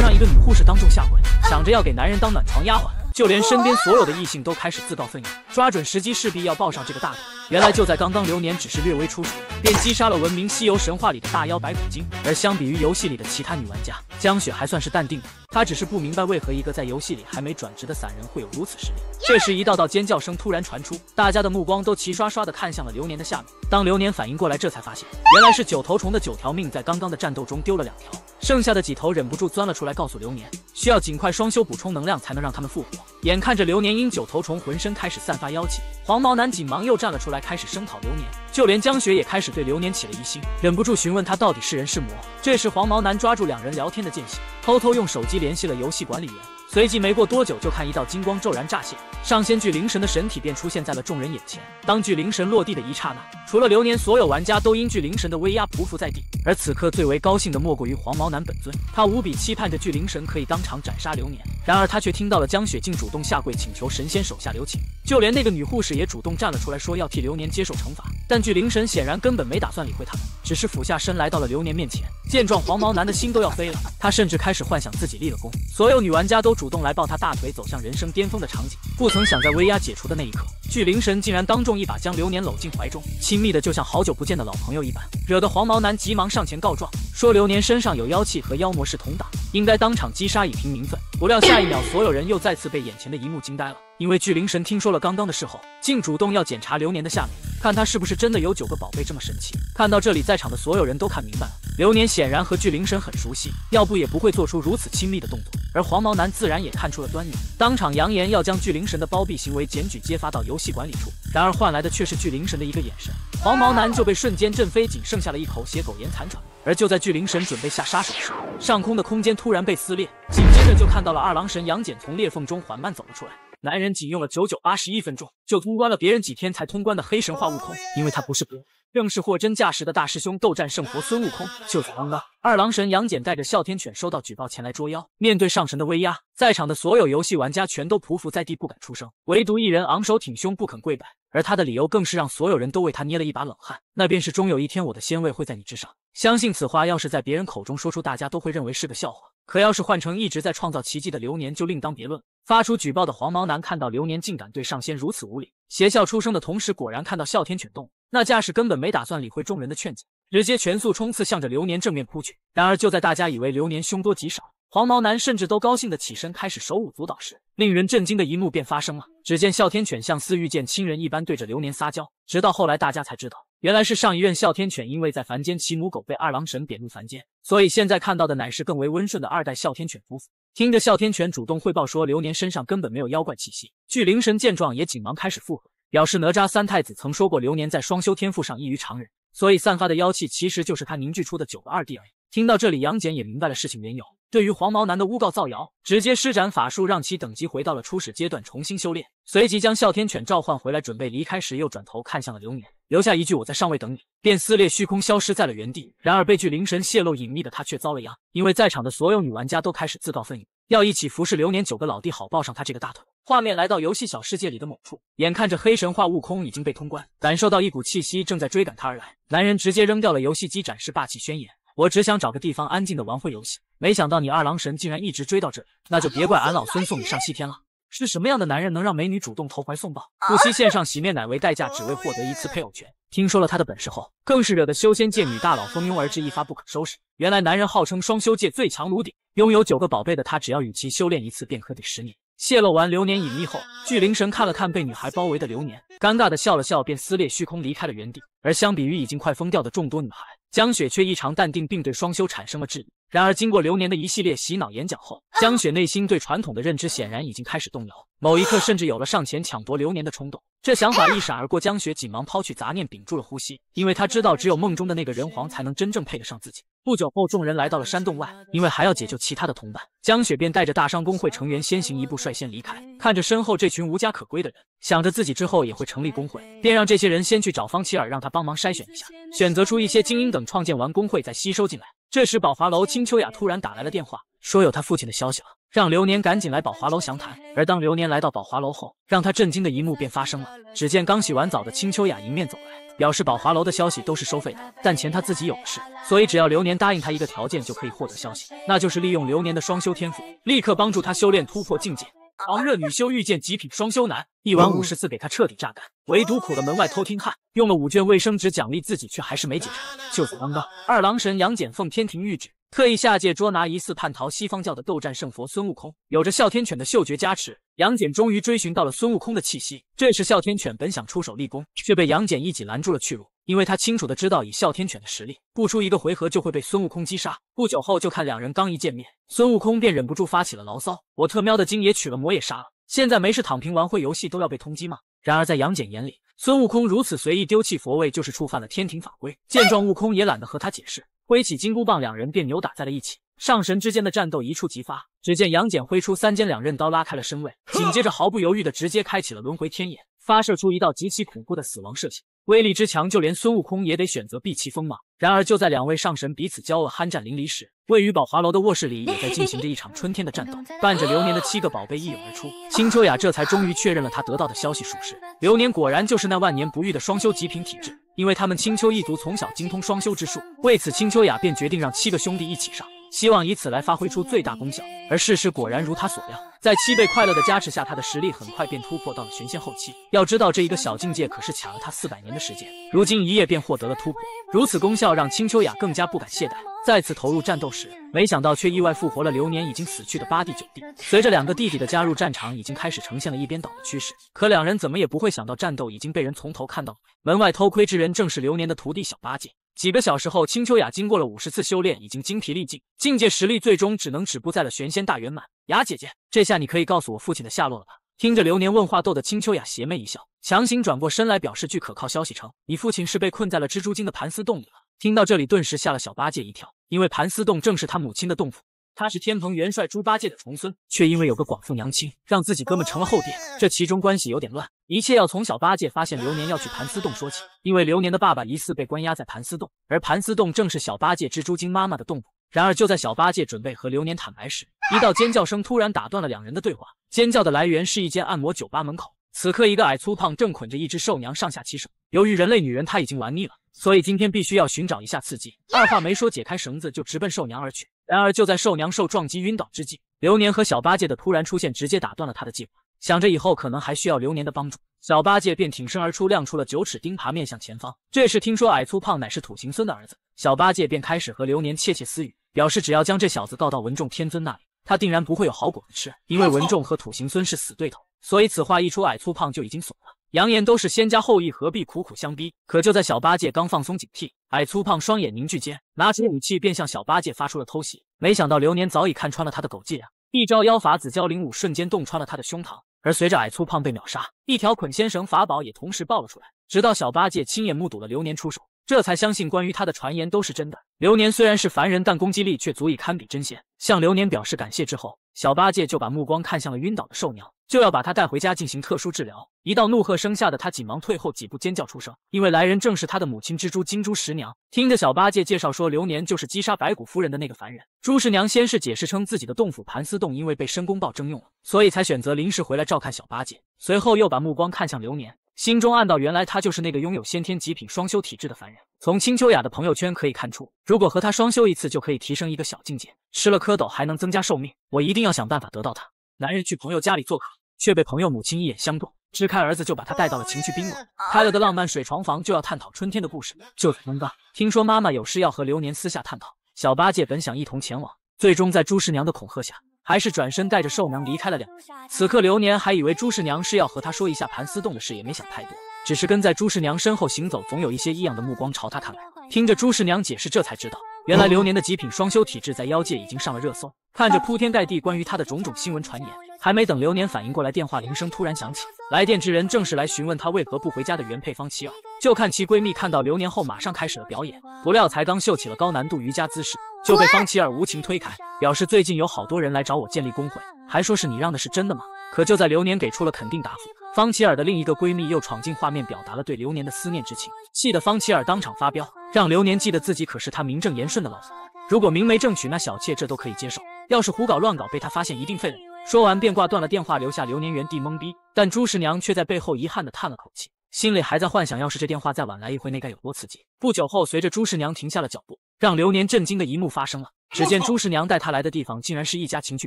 让一个女护士当众下跪，想着要给男人当暖床丫鬟，就连身边所有的异性都开始自告奋勇，抓准时机势必要抱上这个大腿。原来就在刚刚，流年只是略微出手，便击杀了闻名西游神话里的大妖白骨精。而相比于游戏里的其他女玩家，江雪还算是淡定的，她只是不明白为何一个在游戏里还没转职的散人会有如此实力。这时，一道道尖叫声突然传出，大家的目光都齐刷刷的看向了流年的下面。当流年反应过来，这才发现原来是九头虫的九条命在刚刚的战斗中丢了两条。剩下的几头忍不住钻了出来，告诉流年需要尽快双修补充能量，才能让他们复活。眼看着流年因九头虫浑身开始散发妖气，黄毛男紧忙又站了出来，开始声讨流年。就连江雪也开始对流年起了疑心，忍不住询问他到底是人是魔。这时，黄毛男抓住两人聊天的间隙，偷偷用手机联系了游戏管理员。随即没过多久，就看一道金光骤然乍现，上仙巨灵神的神体便出现在了众人眼前。当巨灵神落地的一刹那，除了流年，所有玩家都因巨灵神的威压匍匐在地。而此刻最为高兴的莫过于黄毛男本尊，他无比期盼着巨灵神可以当场斩杀流年。然而他却听到了江雪竟主动下跪请求神仙手下留情，就连那个女护士也主动站了出来，说要替流年接受惩罚。但巨灵神显然根本没打算理会他们，只是俯下身来到了流年面前。见状，黄毛男的心都要飞了，他甚至开始幻想自己立了功，所有女玩家都。主动来抱他大腿，走向人生巅峰的场景，不曾想在威压解除的那一刻，巨灵神竟然当众一把将流年搂进怀中，亲密的就像好久不见的老朋友一般，惹得黄毛男急忙上前告状，说流年身上有妖气，和妖魔是同党，应该当场击杀以平民愤。不料下一秒，所有人又再次被眼前的一幕惊呆了。因为巨灵神听说了刚刚的事后，竟主动要检查流年的下面，看他是不是真的有九个宝贝这么神奇。看到这里，在场的所有人都看明白了，流年显然和巨灵神很熟悉，要不也不会做出如此亲密的动作。而黄毛男自然也看出了端倪，当场扬言要将巨灵神的包庇行为检举揭发到游戏管理处。然而换来的却是巨灵神的一个眼神，黄毛男就被瞬间震飞，仅剩下了一口血，苟延残喘。而就在巨灵神准备下杀手时，上空的空间突然被撕裂，紧接着就看到了二郎神杨戬从裂缝中缓慢走了出来。男人仅用了九九八十一分钟就通关了别人几天才通关的黑神话悟空，因为他不是别人，正是货真价实的大师兄斗战胜佛孙悟空。就在刚刚，二郎神杨戬带着哮天犬收到举报前来捉妖，面对上神的威压，在场的所有游戏玩家全都匍匐在地不敢出声，唯独一人昂首挺胸不肯跪拜，而他的理由更是让所有人都为他捏了一把冷汗，那便是终有一天我的仙位会在你之上。相信此话要是在别人口中说出，大家都会认为是个笑话。可要是换成一直在创造奇迹的流年，就另当别论。发出举报的黄毛男看到流年竟敢对上仙如此无礼，邪笑出声的同时，果然看到哮天犬动了。那架势根本没打算理会众人的劝解，直接全速冲刺，向着流年正面扑去。然而就在大家以为流年凶多吉少，黄毛男甚至都高兴的起身开始手舞足蹈时，令人震惊的一幕便发生了。只见哮天犬像似遇见亲人一般，对着流年撒娇。直到后来大家才知道。原来是上一任哮天犬，因为在凡间骑母狗被二郎神贬入凡间，所以现在看到的乃是更为温顺的二代哮天犬夫妇。听着哮天犬主动汇报说，流年身上根本没有妖怪气息。巨灵神见状也紧忙开始附和，表示哪吒三太子曾说过，流年在双修天赋上异于常人，所以散发的妖气其实就是他凝聚出的九个二弟而已。听到这里，杨戬也明白了事情缘由。对于黄毛男的诬告造谣，直接施展法术让其等级回到了初始阶段，重新修炼。随即将哮天犬召唤回来，准备离开时，又转头看向了流年，留下一句“我在上位等你”，便撕裂虚空，消失在了原地。然而被巨灵神泄露隐秘的他却遭了殃，因为在场的所有女玩家都开始自告奋勇，要一起服侍流年九个老弟，好抱上他这个大腿。画面来到游戏小世界里的某处，眼看着黑神话悟空已经被通关，感受到一股气息正在追赶他而来，男人直接扔掉了游戏机，展示霸气宣言。我只想找个地方安静的玩会游戏，没想到你二郎神竟然一直追到这里，那就别怪俺老孙送你上西天了。是什么样的男人能让美女主动投怀送抱，不惜献上洗面奶为代价，只为获得一次配偶权？听说了他的本事后，更是惹得修仙界女大佬蜂拥而至，一发不可收拾。原来男人号称双修界最强炉鼎，拥有九个宝贝的他，只要与其修炼一次，便可抵十年。泄露完流年隐秘后，巨灵神看了看被女孩包围的流年，尴尬的笑了笑，便撕裂虚空离开了原地。而相比于已经快疯掉的众多女孩，江雪却异常淡定，并对双修产生了质疑。然而，经过流年的一系列洗脑演讲后，江雪内心对传统的认知显然已经开始动摇。某一刻，甚至有了上前抢夺流年的冲动。这想法一闪而过，江雪紧忙抛去杂念，屏住了呼吸，因为她知道，只有梦中的那个人皇，才能真正配得上自己。不久后，众人来到了山洞外，因为还要解救其他的同伴，江雪便带着大商工会成员先行一步，率先离开。看着身后这群无家可归的人，想着自己之后也会成立工会，便让这些人先去找方奇尔，让他帮忙筛选一下，选择出一些精英等，创建完工会再吸收进来。这时，宝华楼青秋雅突然打来了电话，说有他父亲的消息了，让流年赶紧来宝华楼详谈。而当流年来到宝华楼后，让他震惊的一幕便发生了。只见刚洗完澡的青秋雅迎面走来。表示宝华楼的消息都是收费的，但钱他自己有的是，所以只要流年答应他一个条件就可以获得消息，那就是利用流年的双修天赋，立刻帮助他修炼突破境界。狂热女修遇见极品双修男，一碗五十次给他彻底榨干，唯独苦了门外偷听汉，用了五卷卫生纸奖励自己，却还是没解馋。就在刚刚，二郎神杨戬奉天庭谕旨。特意下界捉拿疑似叛逃西方教的斗战胜佛孙悟空，有着哮天犬的嗅觉加持，杨戬终于追寻到了孙悟空的气息。这时，哮天犬本想出手立功，却被杨戬一戟拦住了去路，因为他清楚的知道，以哮天犬的实力，不出一个回合就会被孙悟空击杀。不久后，就看两人刚一见面，孙悟空便忍不住发起了牢骚：“我特喵的，精也取了，魔也杀了，现在没事躺平玩会游戏都要被通缉吗？”然而，在杨戬眼里，孙悟空如此随意丢弃佛位，就是触犯了天庭法规。见状，悟空也懒得和他解释。挥起金箍棒，两人便扭打在了一起，上神之间的战斗一触即发。只见杨戬挥出三尖两刃刀，拉开了身位，紧接着毫不犹豫的直接开启了轮回天眼，发射出一道极其恐怖的死亡射线，威力之强，就连孙悟空也得选择避其锋芒。然而就在两位上神彼此交恶、酣战淋漓时，位于宝华楼的卧室里也在进行着一场春天的战斗。伴着流年的七个宝贝一涌而出，青秋雅这才终于确认了他得到的消息属实，流年果然就是那万年不遇的双修极品体质。因为他们青丘一族从小精通双修之术，为此青丘雅便决定让七个兄弟一起上。希望以此来发挥出最大功效，而事实果然如他所料，在七倍快乐的加持下，他的实力很快便突破到了玄仙后期。要知道，这一个小境界可是卡了他四百年的时间，如今一夜便获得了突破，如此功效让青秋雅更加不敢懈怠。再次投入战斗时，没想到却意外复活了流年已经死去的八弟九弟。随着两个弟弟的加入，战场已经开始呈现了一边倒的趋势。可两人怎么也不会想到，战斗已经被人从头看到了。门外偷窥之人正是流年的徒弟小八戒。几个小时后，青秋雅经过了五十次修炼，已经精疲力尽，境界实力最终只能止步在了玄仙大圆满。雅姐姐，这下你可以告诉我父亲的下落了吧？听着流年问话，逗得青秋雅邪魅一笑，强行转过身来，表示据可靠消息称，你父亲是被困在了蜘蛛精的盘丝洞里了。听到这里，顿时吓了小八戒一跳，因为盘丝洞正是他母亲的洞府。他是天蓬元帅猪八戒的重孙，却因为有个寡妇娘亲，让自己哥们成了后爹，这其中关系有点乱。一切要从小八戒发现流年要去盘丝洞说起，因为流年的爸爸疑似被关押在盘丝洞，而盘丝洞正是小八戒蜘蛛精妈妈的洞府。然而就在小八戒准备和流年坦白时，一道尖叫声突然打断了两人的对话。尖叫的来源是一间按摩酒吧门口，此刻一个矮粗胖正捆着一只瘦娘上下其手。由于人类女人他已经玩腻了，所以今天必须要寻找一下刺激。二话没说，解开绳子就直奔瘦娘而去。然而就在兽娘受撞击晕倒之际，流年和小八戒的突然出现直接打断了他的计划。想着以后可能还需要流年的帮助，小八戒便挺身而出，亮出了九齿钉耙，面向前方。这时听说矮粗胖乃是土行孙的儿子，小八戒便开始和流年窃窃私语，表示只要将这小子告到文众天尊那里，他定然不会有好果子吃。因为文众和土行孙是死对头，所以此话一出，矮粗胖就已经怂了。扬言都是先家后裔，何必苦苦相逼？可就在小八戒刚放松警惕，矮粗胖双眼凝聚间，拿出武器便向小八戒发出了偷袭。没想到流年早已看穿了他的狗伎俩，一招妖法紫蛟灵舞瞬间洞穿了他的胸膛。而随着矮粗胖被秒杀，一条捆仙绳法宝也同时爆了出来。直到小八戒亲眼目睹了流年出手，这才相信关于他的传言都是真的。流年虽然是凡人，但攻击力却足以堪比真仙。向流年表示感谢之后，小八戒就把目光看向了晕倒的兽鸟。就要把他带回家进行特殊治疗。一道怒喝声吓得他紧忙退后几步，尖叫出声。因为来人正是他的母亲蜘蛛金珠十娘。听着小八戒介绍说，流年就是击杀白骨夫人的那个凡人。朱十娘先是解释称自己的洞府盘丝洞因为被申公豹征用了，所以才选择临时回来照看小八戒。随后又把目光看向流年，心中暗道：原来他就是那个拥有先天极品双修体质的凡人。从青秋雅的朋友圈可以看出，如果和他双修一次就可以提升一个小境界，吃了蝌蚪还能增加寿命。我一定要想办法得到他。男人去朋友家里做客。却被朋友母亲一眼相中，支开儿子就把他带到了情趣宾馆，开了个浪漫水床房，就要探讨春天的故事。就在刚刚，听说妈妈有事要和流年私下探讨，小八戒本想一同前往，最终在朱师娘的恐吓下，还是转身带着寿娘离开了。两，此刻流年还以为朱师娘是要和他说一下盘丝洞的事，也没想太多，只是跟在朱师娘身后行走，总有一些异样的目光朝他看来。听着朱师娘解释，这才知道原来流年的极品双修体质在妖界已经上了热搜，看着铺天盖地关于他的种种新闻传言。还没等流年反应过来，电话铃声突然响起，来电之人正是来询问他为何不回家的原配方琪儿。就看其闺蜜看到流年后，马上开始了表演。不料才刚秀起了高难度瑜伽姿势，就被方琪儿无情推开，表示最近有好多人来找我建立工会，还说是你让的，是真的吗？可就在流年给出了肯定答复，方琪儿的另一个闺蜜又闯进画面，表达了对流年的思念之情，气得方琪儿当场发飙，让流年记得自己可是他名正言顺的老婆，如果明媒正娶那小妾，这都可以接受；要是胡搞乱搞，被他发现一定废了。说完便挂断了电话，留下流年原地懵逼。但朱十娘却在背后遗憾地叹了口气，心里还在幻想，要是这电话再晚来一回，那该有多刺激。不久后，随着朱十娘停下了脚步，让流年震惊的一幕发生了。只见朱十娘带他来的地方竟然是一家情趣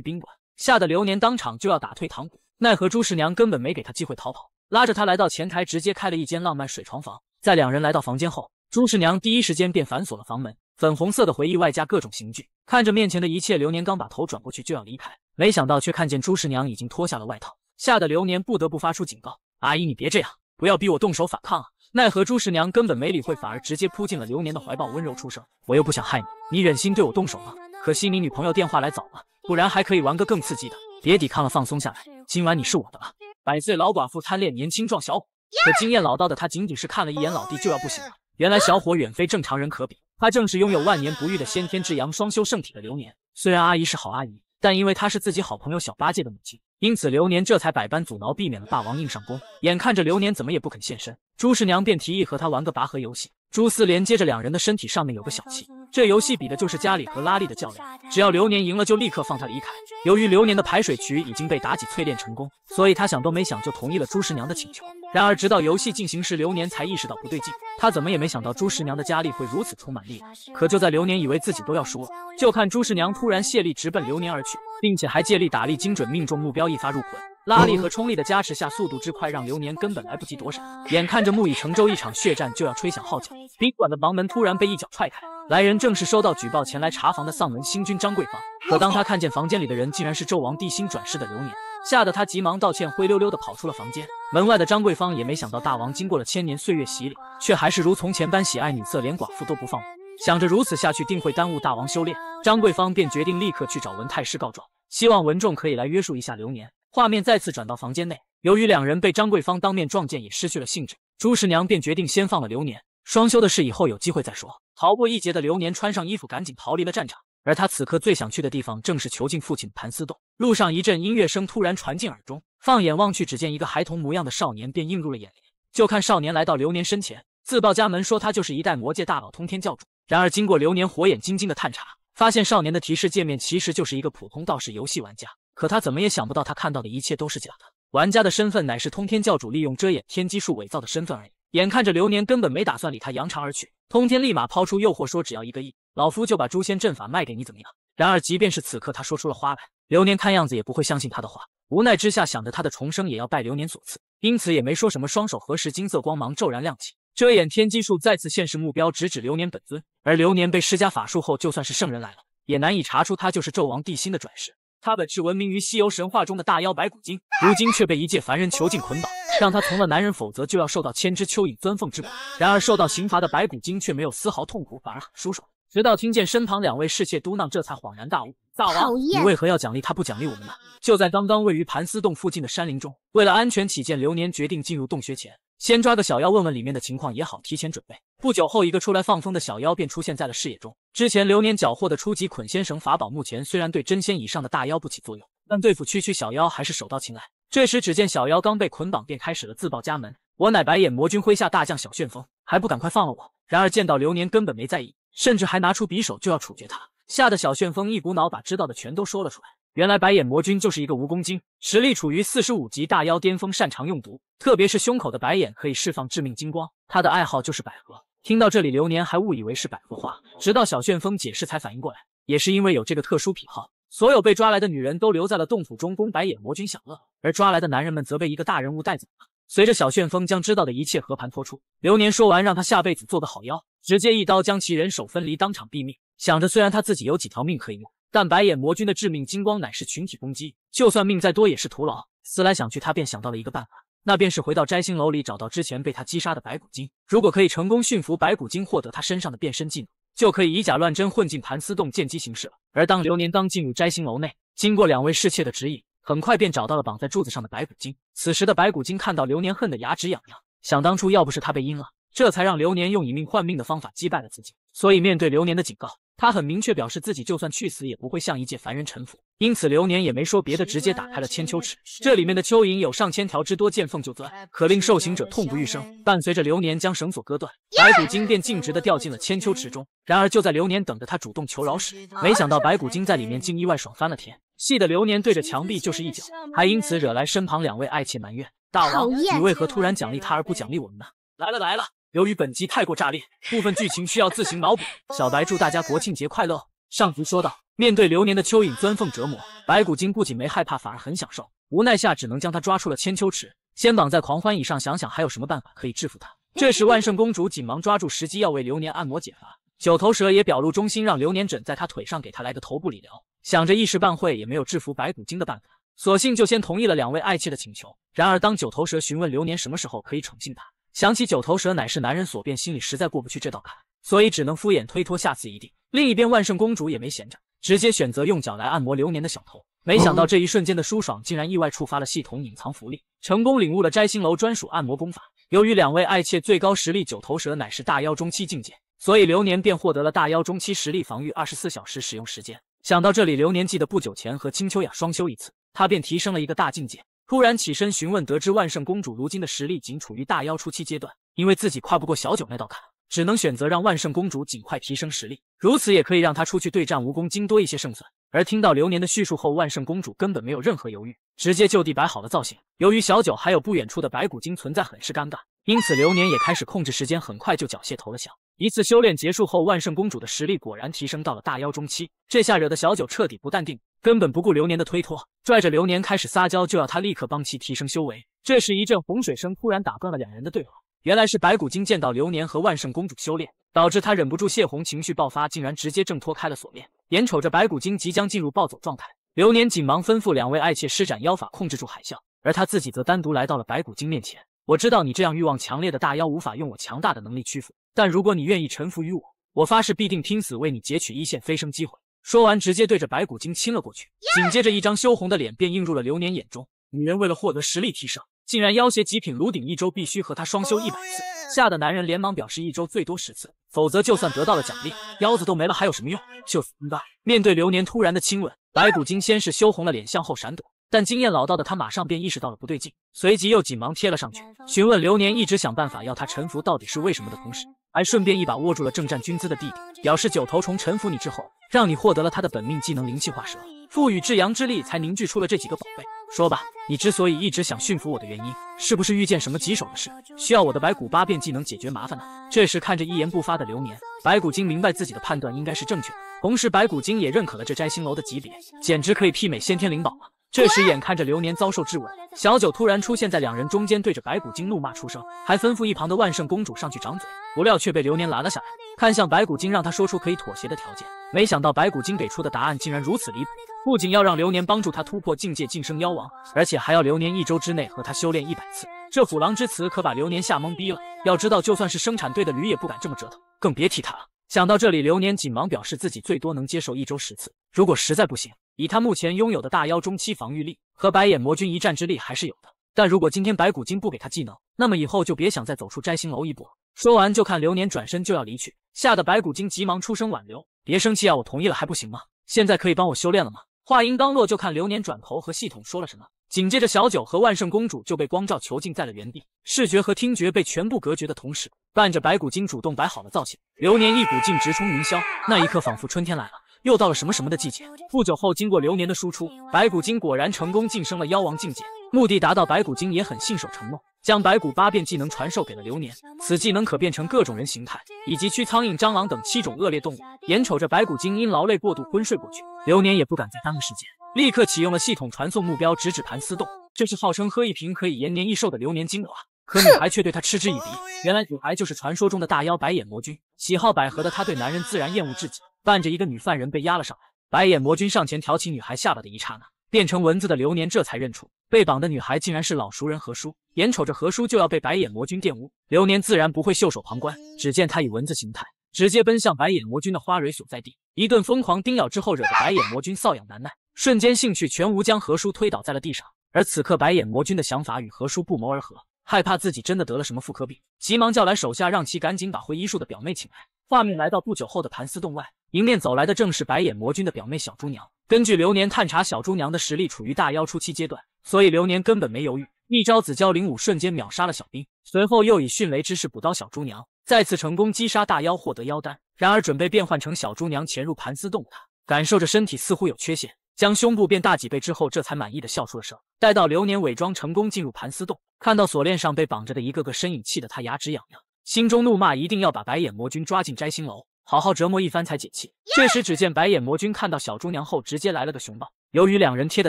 宾馆，吓得流年当场就要打退堂鼓。奈何朱十娘根本没给他机会逃跑，拉着他来到前台，直接开了一间浪漫水床房。在两人来到房间后，朱十娘第一时间便反锁了房门，粉红色的回忆外加各种刑具，看着面前的一切，流年刚把头转过去就要离开。没想到，却看见朱十娘已经脱下了外套，吓得流年不得不发出警告：“阿姨，你别这样，不要逼我动手反抗啊！”奈何朱十娘根本没理会，反而直接扑进了流年的怀抱，温柔出声：“我又不想害你，你忍心对我动手吗？可惜你女朋友电话来早了，不然还可以玩个更刺激的。别抵抗了，放松下来，今晚你是我的了。”百岁老寡妇贪恋年轻壮小伙，可经验老道的她仅仅是看了一眼老弟就要不行了。原来小伙远非正常人可比，他正是拥有万年不遇的先天之阳双修圣体的流年。虽然阿姨是好阿姨。但因为她是自己好朋友小八戒的母亲，因此流年这才百般阻挠，避免了霸王硬上弓。眼看着流年怎么也不肯现身，朱十娘便提议和他玩个拔河游戏。蛛丝连接着两人的身体，上面有个小气。这游戏比的就是家里和拉力的较量，只要流年赢了，就立刻放他离开。由于流年的排水渠已经被妲己淬炼成功，所以他想都没想就同意了朱十娘的请求。然而，直到游戏进行时，流年才意识到不对劲。他怎么也没想到朱十娘的加力会如此充满力量。可就在流年以为自己都要输了，就看朱十娘突然卸力，直奔流年而去，并且还借力打力，精准命中目标，一发入魂。拉力和冲力的加持下，速度之快让流年根本来不及躲闪。眼看着木已成舟，一场血战就要吹响号角。宾馆的房门突然被一脚踹开，来人正是收到举报前来查房的丧门星君张桂芳。可当他看见房间里的人竟然是纣王帝星转世的流年，吓得他急忙道歉，灰溜溜的跑出了房间。门外的张桂芳也没想到，大王经过了千年岁月洗礼，却还是如从前般喜爱女色，连寡妇都不放过。想着如此下去，定会耽误大王修炼，张桂芳便决定立刻去找文太师告状，希望文仲可以来约束一下流年。画面再次转到房间内，由于两人被张桂芳当面撞见，也失去了兴致。朱十娘便决定先放了流年，双休的事以后有机会再说。逃过一劫的流年穿上衣服，赶紧逃离了战场。而他此刻最想去的地方，正是囚禁父亲的盘丝洞。路上一阵音乐声突然传进耳中，放眼望去，只见一个孩童模样的少年便映入了眼帘。就看少年来到流年身前，自报家门说他就是一代魔界大佬通天教主。然而经过流年火眼金睛的探查，发现少年的提示界面其实就是一个普通道士游戏玩家。可他怎么也想不到，他看到的一切都是假的。玩家的身份乃是通天教主利用遮掩天机术伪造的身份而已。眼看着流年根本没打算理他，扬长而去。通天立马抛出诱惑，说只要一个亿，老夫就把诛仙阵法卖给你，怎么样？然而即便是此刻他说出了花来，流年看样子也不会相信他的话。无奈之下，想着他的重生也要拜流年所赐，因此也没说什么，双手合十，金色光芒骤然亮起，遮掩天机术再次现世，目标直指流年本尊。而流年被施加法术后，就算是圣人来了，也难以查出他就是纣王帝辛的转世。他本是闻名于西游神话中的大妖白骨精，如今却被一介凡人囚禁捆绑，让他从了男人，否则就要受到千只蚯蚓钻缝之苦。然而受到刑罚的白骨精却没有丝毫痛苦，反而很舒爽。直到听见身旁两位侍妾嘟囔，这才恍然大悟：咋王，你为何要奖励他，不奖励我们呢？就在刚刚，位于盘丝洞附近的山林中，为了安全起见，流年决定进入洞穴前。先抓个小妖问问里面的情况也好，提前准备。不久后，一个出来放风的小妖便出现在了视野中。之前流年缴获的初级捆仙绳法宝，目前虽然对真仙以上的大妖不起作用，但对付区区小妖还是手到擒来。这时，只见小妖刚被捆绑，便开始了自报家门：“我乃白眼魔君麾下大将小旋风，还不赶快放了我！”然而见到流年根本没在意，甚至还拿出匕首就要处决他，吓得小旋风一股脑把知道的全都说了出来。原来白眼魔君就是一个蜈蚣精，实力处于四十五级大妖巅峰，擅长用毒，特别是胸口的白眼可以释放致命金光。他的爱好就是百合。听到这里，流年还误以为是百合花，直到小旋风解释才反应过来。也是因为有这个特殊癖好，所有被抓来的女人都留在了洞府中供白眼魔君享乐，而抓来的男人们则被一个大人物带走了。随着小旋风将知道的一切和盘托出，流年说完，让他下辈子做个好妖，直接一刀将其人手分离，当场毙命。想着虽然他自己有几条命可以用。但白眼魔君的致命金光乃是群体攻击，就算命再多也是徒劳。思来想去，他便想到了一个办法，那便是回到摘星楼里找到之前被他击杀的白骨精。如果可以成功驯服白骨精，获得他身上的变身技能，就可以以假乱真，混进盘丝洞见机行事了。而当流年刚进入摘星楼内，经过两位侍妾的指引，很快便找到了绑在柱子上的白骨精。此时的白骨精看到流年，恨得牙齿痒痒。想当初，要不是他被阴了，这才让流年用以命换命的方法击败了自己。所以面对流年的警告。他很明确表示自己就算去死也不会向一介凡人臣服，因此流年也没说别的，直接打开了千秋池。这里面的蚯蚓有上千条之多，见缝就钻，可令受刑者痛不欲生。伴随着流年将绳索割断，白骨精便径直的掉进了千秋池中。然而就在流年等着他主动求饶时，没想到白骨精在里面竟意外爽翻了天，气得流年对着墙壁就是一脚，还因此惹来身旁两位爱妾埋怨：“大王，你为何突然奖励他而不奖励我们呢？”来了来了。由于本集太过炸裂，部分剧情需要自行脑补。小白祝大家国庆节快乐！上集说道，面对流年的蚯蚓钻缝折磨，白骨精不仅没害怕，反而很享受。无奈下，只能将他抓出了千秋池，先绑在狂欢椅上，想想还有什么办法可以制服他。这时，万圣公主紧忙抓住时机要为流年按摩解乏，九头蛇也表露忠心，让流年枕在她腿上给他来个头部理疗。想着一时半会也没有制服白骨精的办法，索性就先同意了两位爱妾的请求。然而，当九头蛇询问流年什么时候可以宠幸他。想起九头蛇乃是男人所变，心里实在过不去这道坎，所以只能敷衍推脱，下次一定。另一边，万圣公主也没闲着，直接选择用脚来按摩流年的小头。没想到这一瞬间的舒爽，竟然意外触发了系统隐藏福利，成功领悟了摘星楼专属按摩功法。由于两位爱妾最高实力九头蛇乃是大妖中期境界，所以流年便获得了大妖中期实力防御二十四小时使用时间。想到这里，流年记得不久前和青秋雅双修一次，他便提升了一个大境界。突然起身询问，得知万圣公主如今的实力仅处于大妖初期阶段，因为自己跨不过小九那道坎，只能选择让万圣公主尽快提升实力，如此也可以让她出去对战蜈蚣精多一些胜算。而听到流年的叙述后，万圣公主根本没有任何犹豫，直接就地摆好了造型。由于小九还有不远处的白骨精存在，很是尴尬，因此流年也开始控制时间，很快就缴械投了降。一次修炼结束后，万圣公主的实力果然提升到了大妖中期。这下惹得小九彻底不淡定，根本不顾流年的推脱，拽着流年开始撒娇，就要他立刻帮其提升修为。这时一阵洪水声突然打断了两人的对话，原来是白骨精见到流年和万圣公主修炼，导致他忍不住泄洪，情绪爆发，竟然直接挣脱开了锁链。眼瞅着白骨精即将进入暴走状态，流年紧忙吩咐两位爱妾施展妖法控制住海啸，而他自己则单独来到了白骨精面前。我知道你这样欲望强烈的大妖无法用我强大的能力屈服，但如果你愿意臣服于我，我发誓必定拼死为你截取一线飞升机会。说完，直接对着白骨精亲了过去，紧接着一张羞红的脸便映入了流年眼中。女人为了获得实力提升，竟然要挟极品炉鼎一周必须和他双修一百次，吓得男人连忙表示一周最多十次，否则就算得到了奖励，腰子都没了还有什么用？就此吧！面对流年突然的亲吻，白骨精先是羞红了脸，向后闪躲。但经验老道的他马上便意识到了不对劲，随即又紧忙贴了上去，询问流年一直想办法要他臣服到底是为什么的同时，还顺便一把握住了正战军姿的弟弟，表示九头虫臣服你之后，让你获得了他的本命技能灵气化蛇，赋予至阳之力，才凝聚出了这几个宝贝。说吧，你之所以一直想驯服我的原因，是不是遇见什么棘手的事，需要我的白骨八变技能解决麻烦呢？这时看着一言不发的流年，白骨精明白自己的判断应该是正确的，同时白骨精也认可了这摘星楼的级别，简直可以媲美先天灵宝了。这时，眼看着流年遭受质问，小九突然出现在两人中间，对着白骨精怒骂出声，还吩咐一旁的万圣公主上去掌嘴。不料却被流年拦了下来，看向白骨精，让他说出可以妥协的条件。没想到白骨精给出的答案竟然如此离谱，不仅要让流年帮助他突破境界晋升妖王，而且还要流年一周之内和他修炼一百次。这虎狼之词可把流年吓懵逼了。要知道，就算是生产队的驴也不敢这么折腾，更别提他了。想到这里，流年紧忙表示自己最多能接受一周十次，如果实在不行。以他目前拥有的大妖中期防御力和白眼魔君一战之力还是有的，但如果今天白骨精不给他技能，那么以后就别想再走出摘星楼一步。说完就看流年转身就要离去，吓得白骨精急忙出声挽留：“别生气啊，我同意了还不行吗？现在可以帮我修炼了吗？”话音刚落，就看流年转头和系统说了什么。紧接着，小九和万圣公主就被光照囚禁在了原地，视觉和听觉被全部隔绝的同时，伴着白骨精主动摆好了造型，流年一股劲直冲云霄，那一刻仿佛春天来了。又到了什么什么的季节。不久后，经过流年的输出，白骨精果然成功晋升了妖王境界。目的达到，白骨精也很信守承诺，将白骨八变技能传授给了流年。此技能可变成各种人形态，以及驱苍蝇、蟑螂等七种恶劣动物。眼瞅着白骨精因劳累过度昏睡过去，流年也不敢再耽误时间，立刻启用了系统传送，目标直指盘丝洞。这是号称喝一瓶可以延年益寿的流年精华，可女孩却对他嗤之以鼻。原来女孩就是传说中的大妖白眼魔君，喜好百合的她对男人自然厌恶至极。伴着一个女犯人被押了上来，白眼魔君上前挑起女孩下巴的一刹那，变成蚊子的流年这才认出被绑的女孩竟然是老熟人何叔。眼瞅着何叔就要被白眼魔君玷污，流年自然不会袖手旁观。只见他以蚊子形态直接奔向白眼魔君的花蕊所在地，一顿疯狂叮咬之后，惹得白眼魔君瘙痒难耐，瞬间兴趣全无，将何叔推倒在了地上。而此刻白眼魔君的想法与何叔不谋而合，害怕自己真的得了什么妇科病，急忙叫来手下，让其赶紧把会医术的表妹请来。画面来到不久后的盘丝洞外。迎面走来的正是白眼魔君的表妹小猪娘。根据流年探查，小猪娘的实力处于大妖初期阶段，所以流年根本没犹豫，一招紫蛟灵武瞬间秒杀了小兵，随后又以迅雷之势补刀小猪娘，再次成功击杀大妖，获得妖丹。然而准备变换成小猪娘潜入盘丝洞他，感受着身体似乎有缺陷，将胸部变大几倍之后，这才满意的笑出了声。待到流年伪装成功进入盘丝洞，看到锁链上被绑着的一个个身影，气得他牙齿痒痒，心中怒骂：一定要把白眼魔君抓进摘星楼。好好折磨一番才解气。这时，只见白眼魔君看到小猪娘后，直接来了个熊抱。由于两人贴得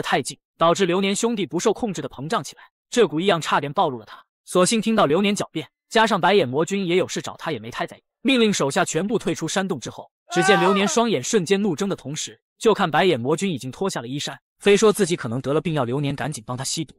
太近，导致流年兄弟不受控制的膨胀起来，这股异样差点暴露了他。索性听到流年狡辩，加上白眼魔君也有事找他，也没太在意。命令手下全部退出山洞之后，只见流年双眼瞬间怒睁的同时，就看白眼魔君已经脱下了衣衫，非说自己可能得了病，要流年赶紧帮他吸毒。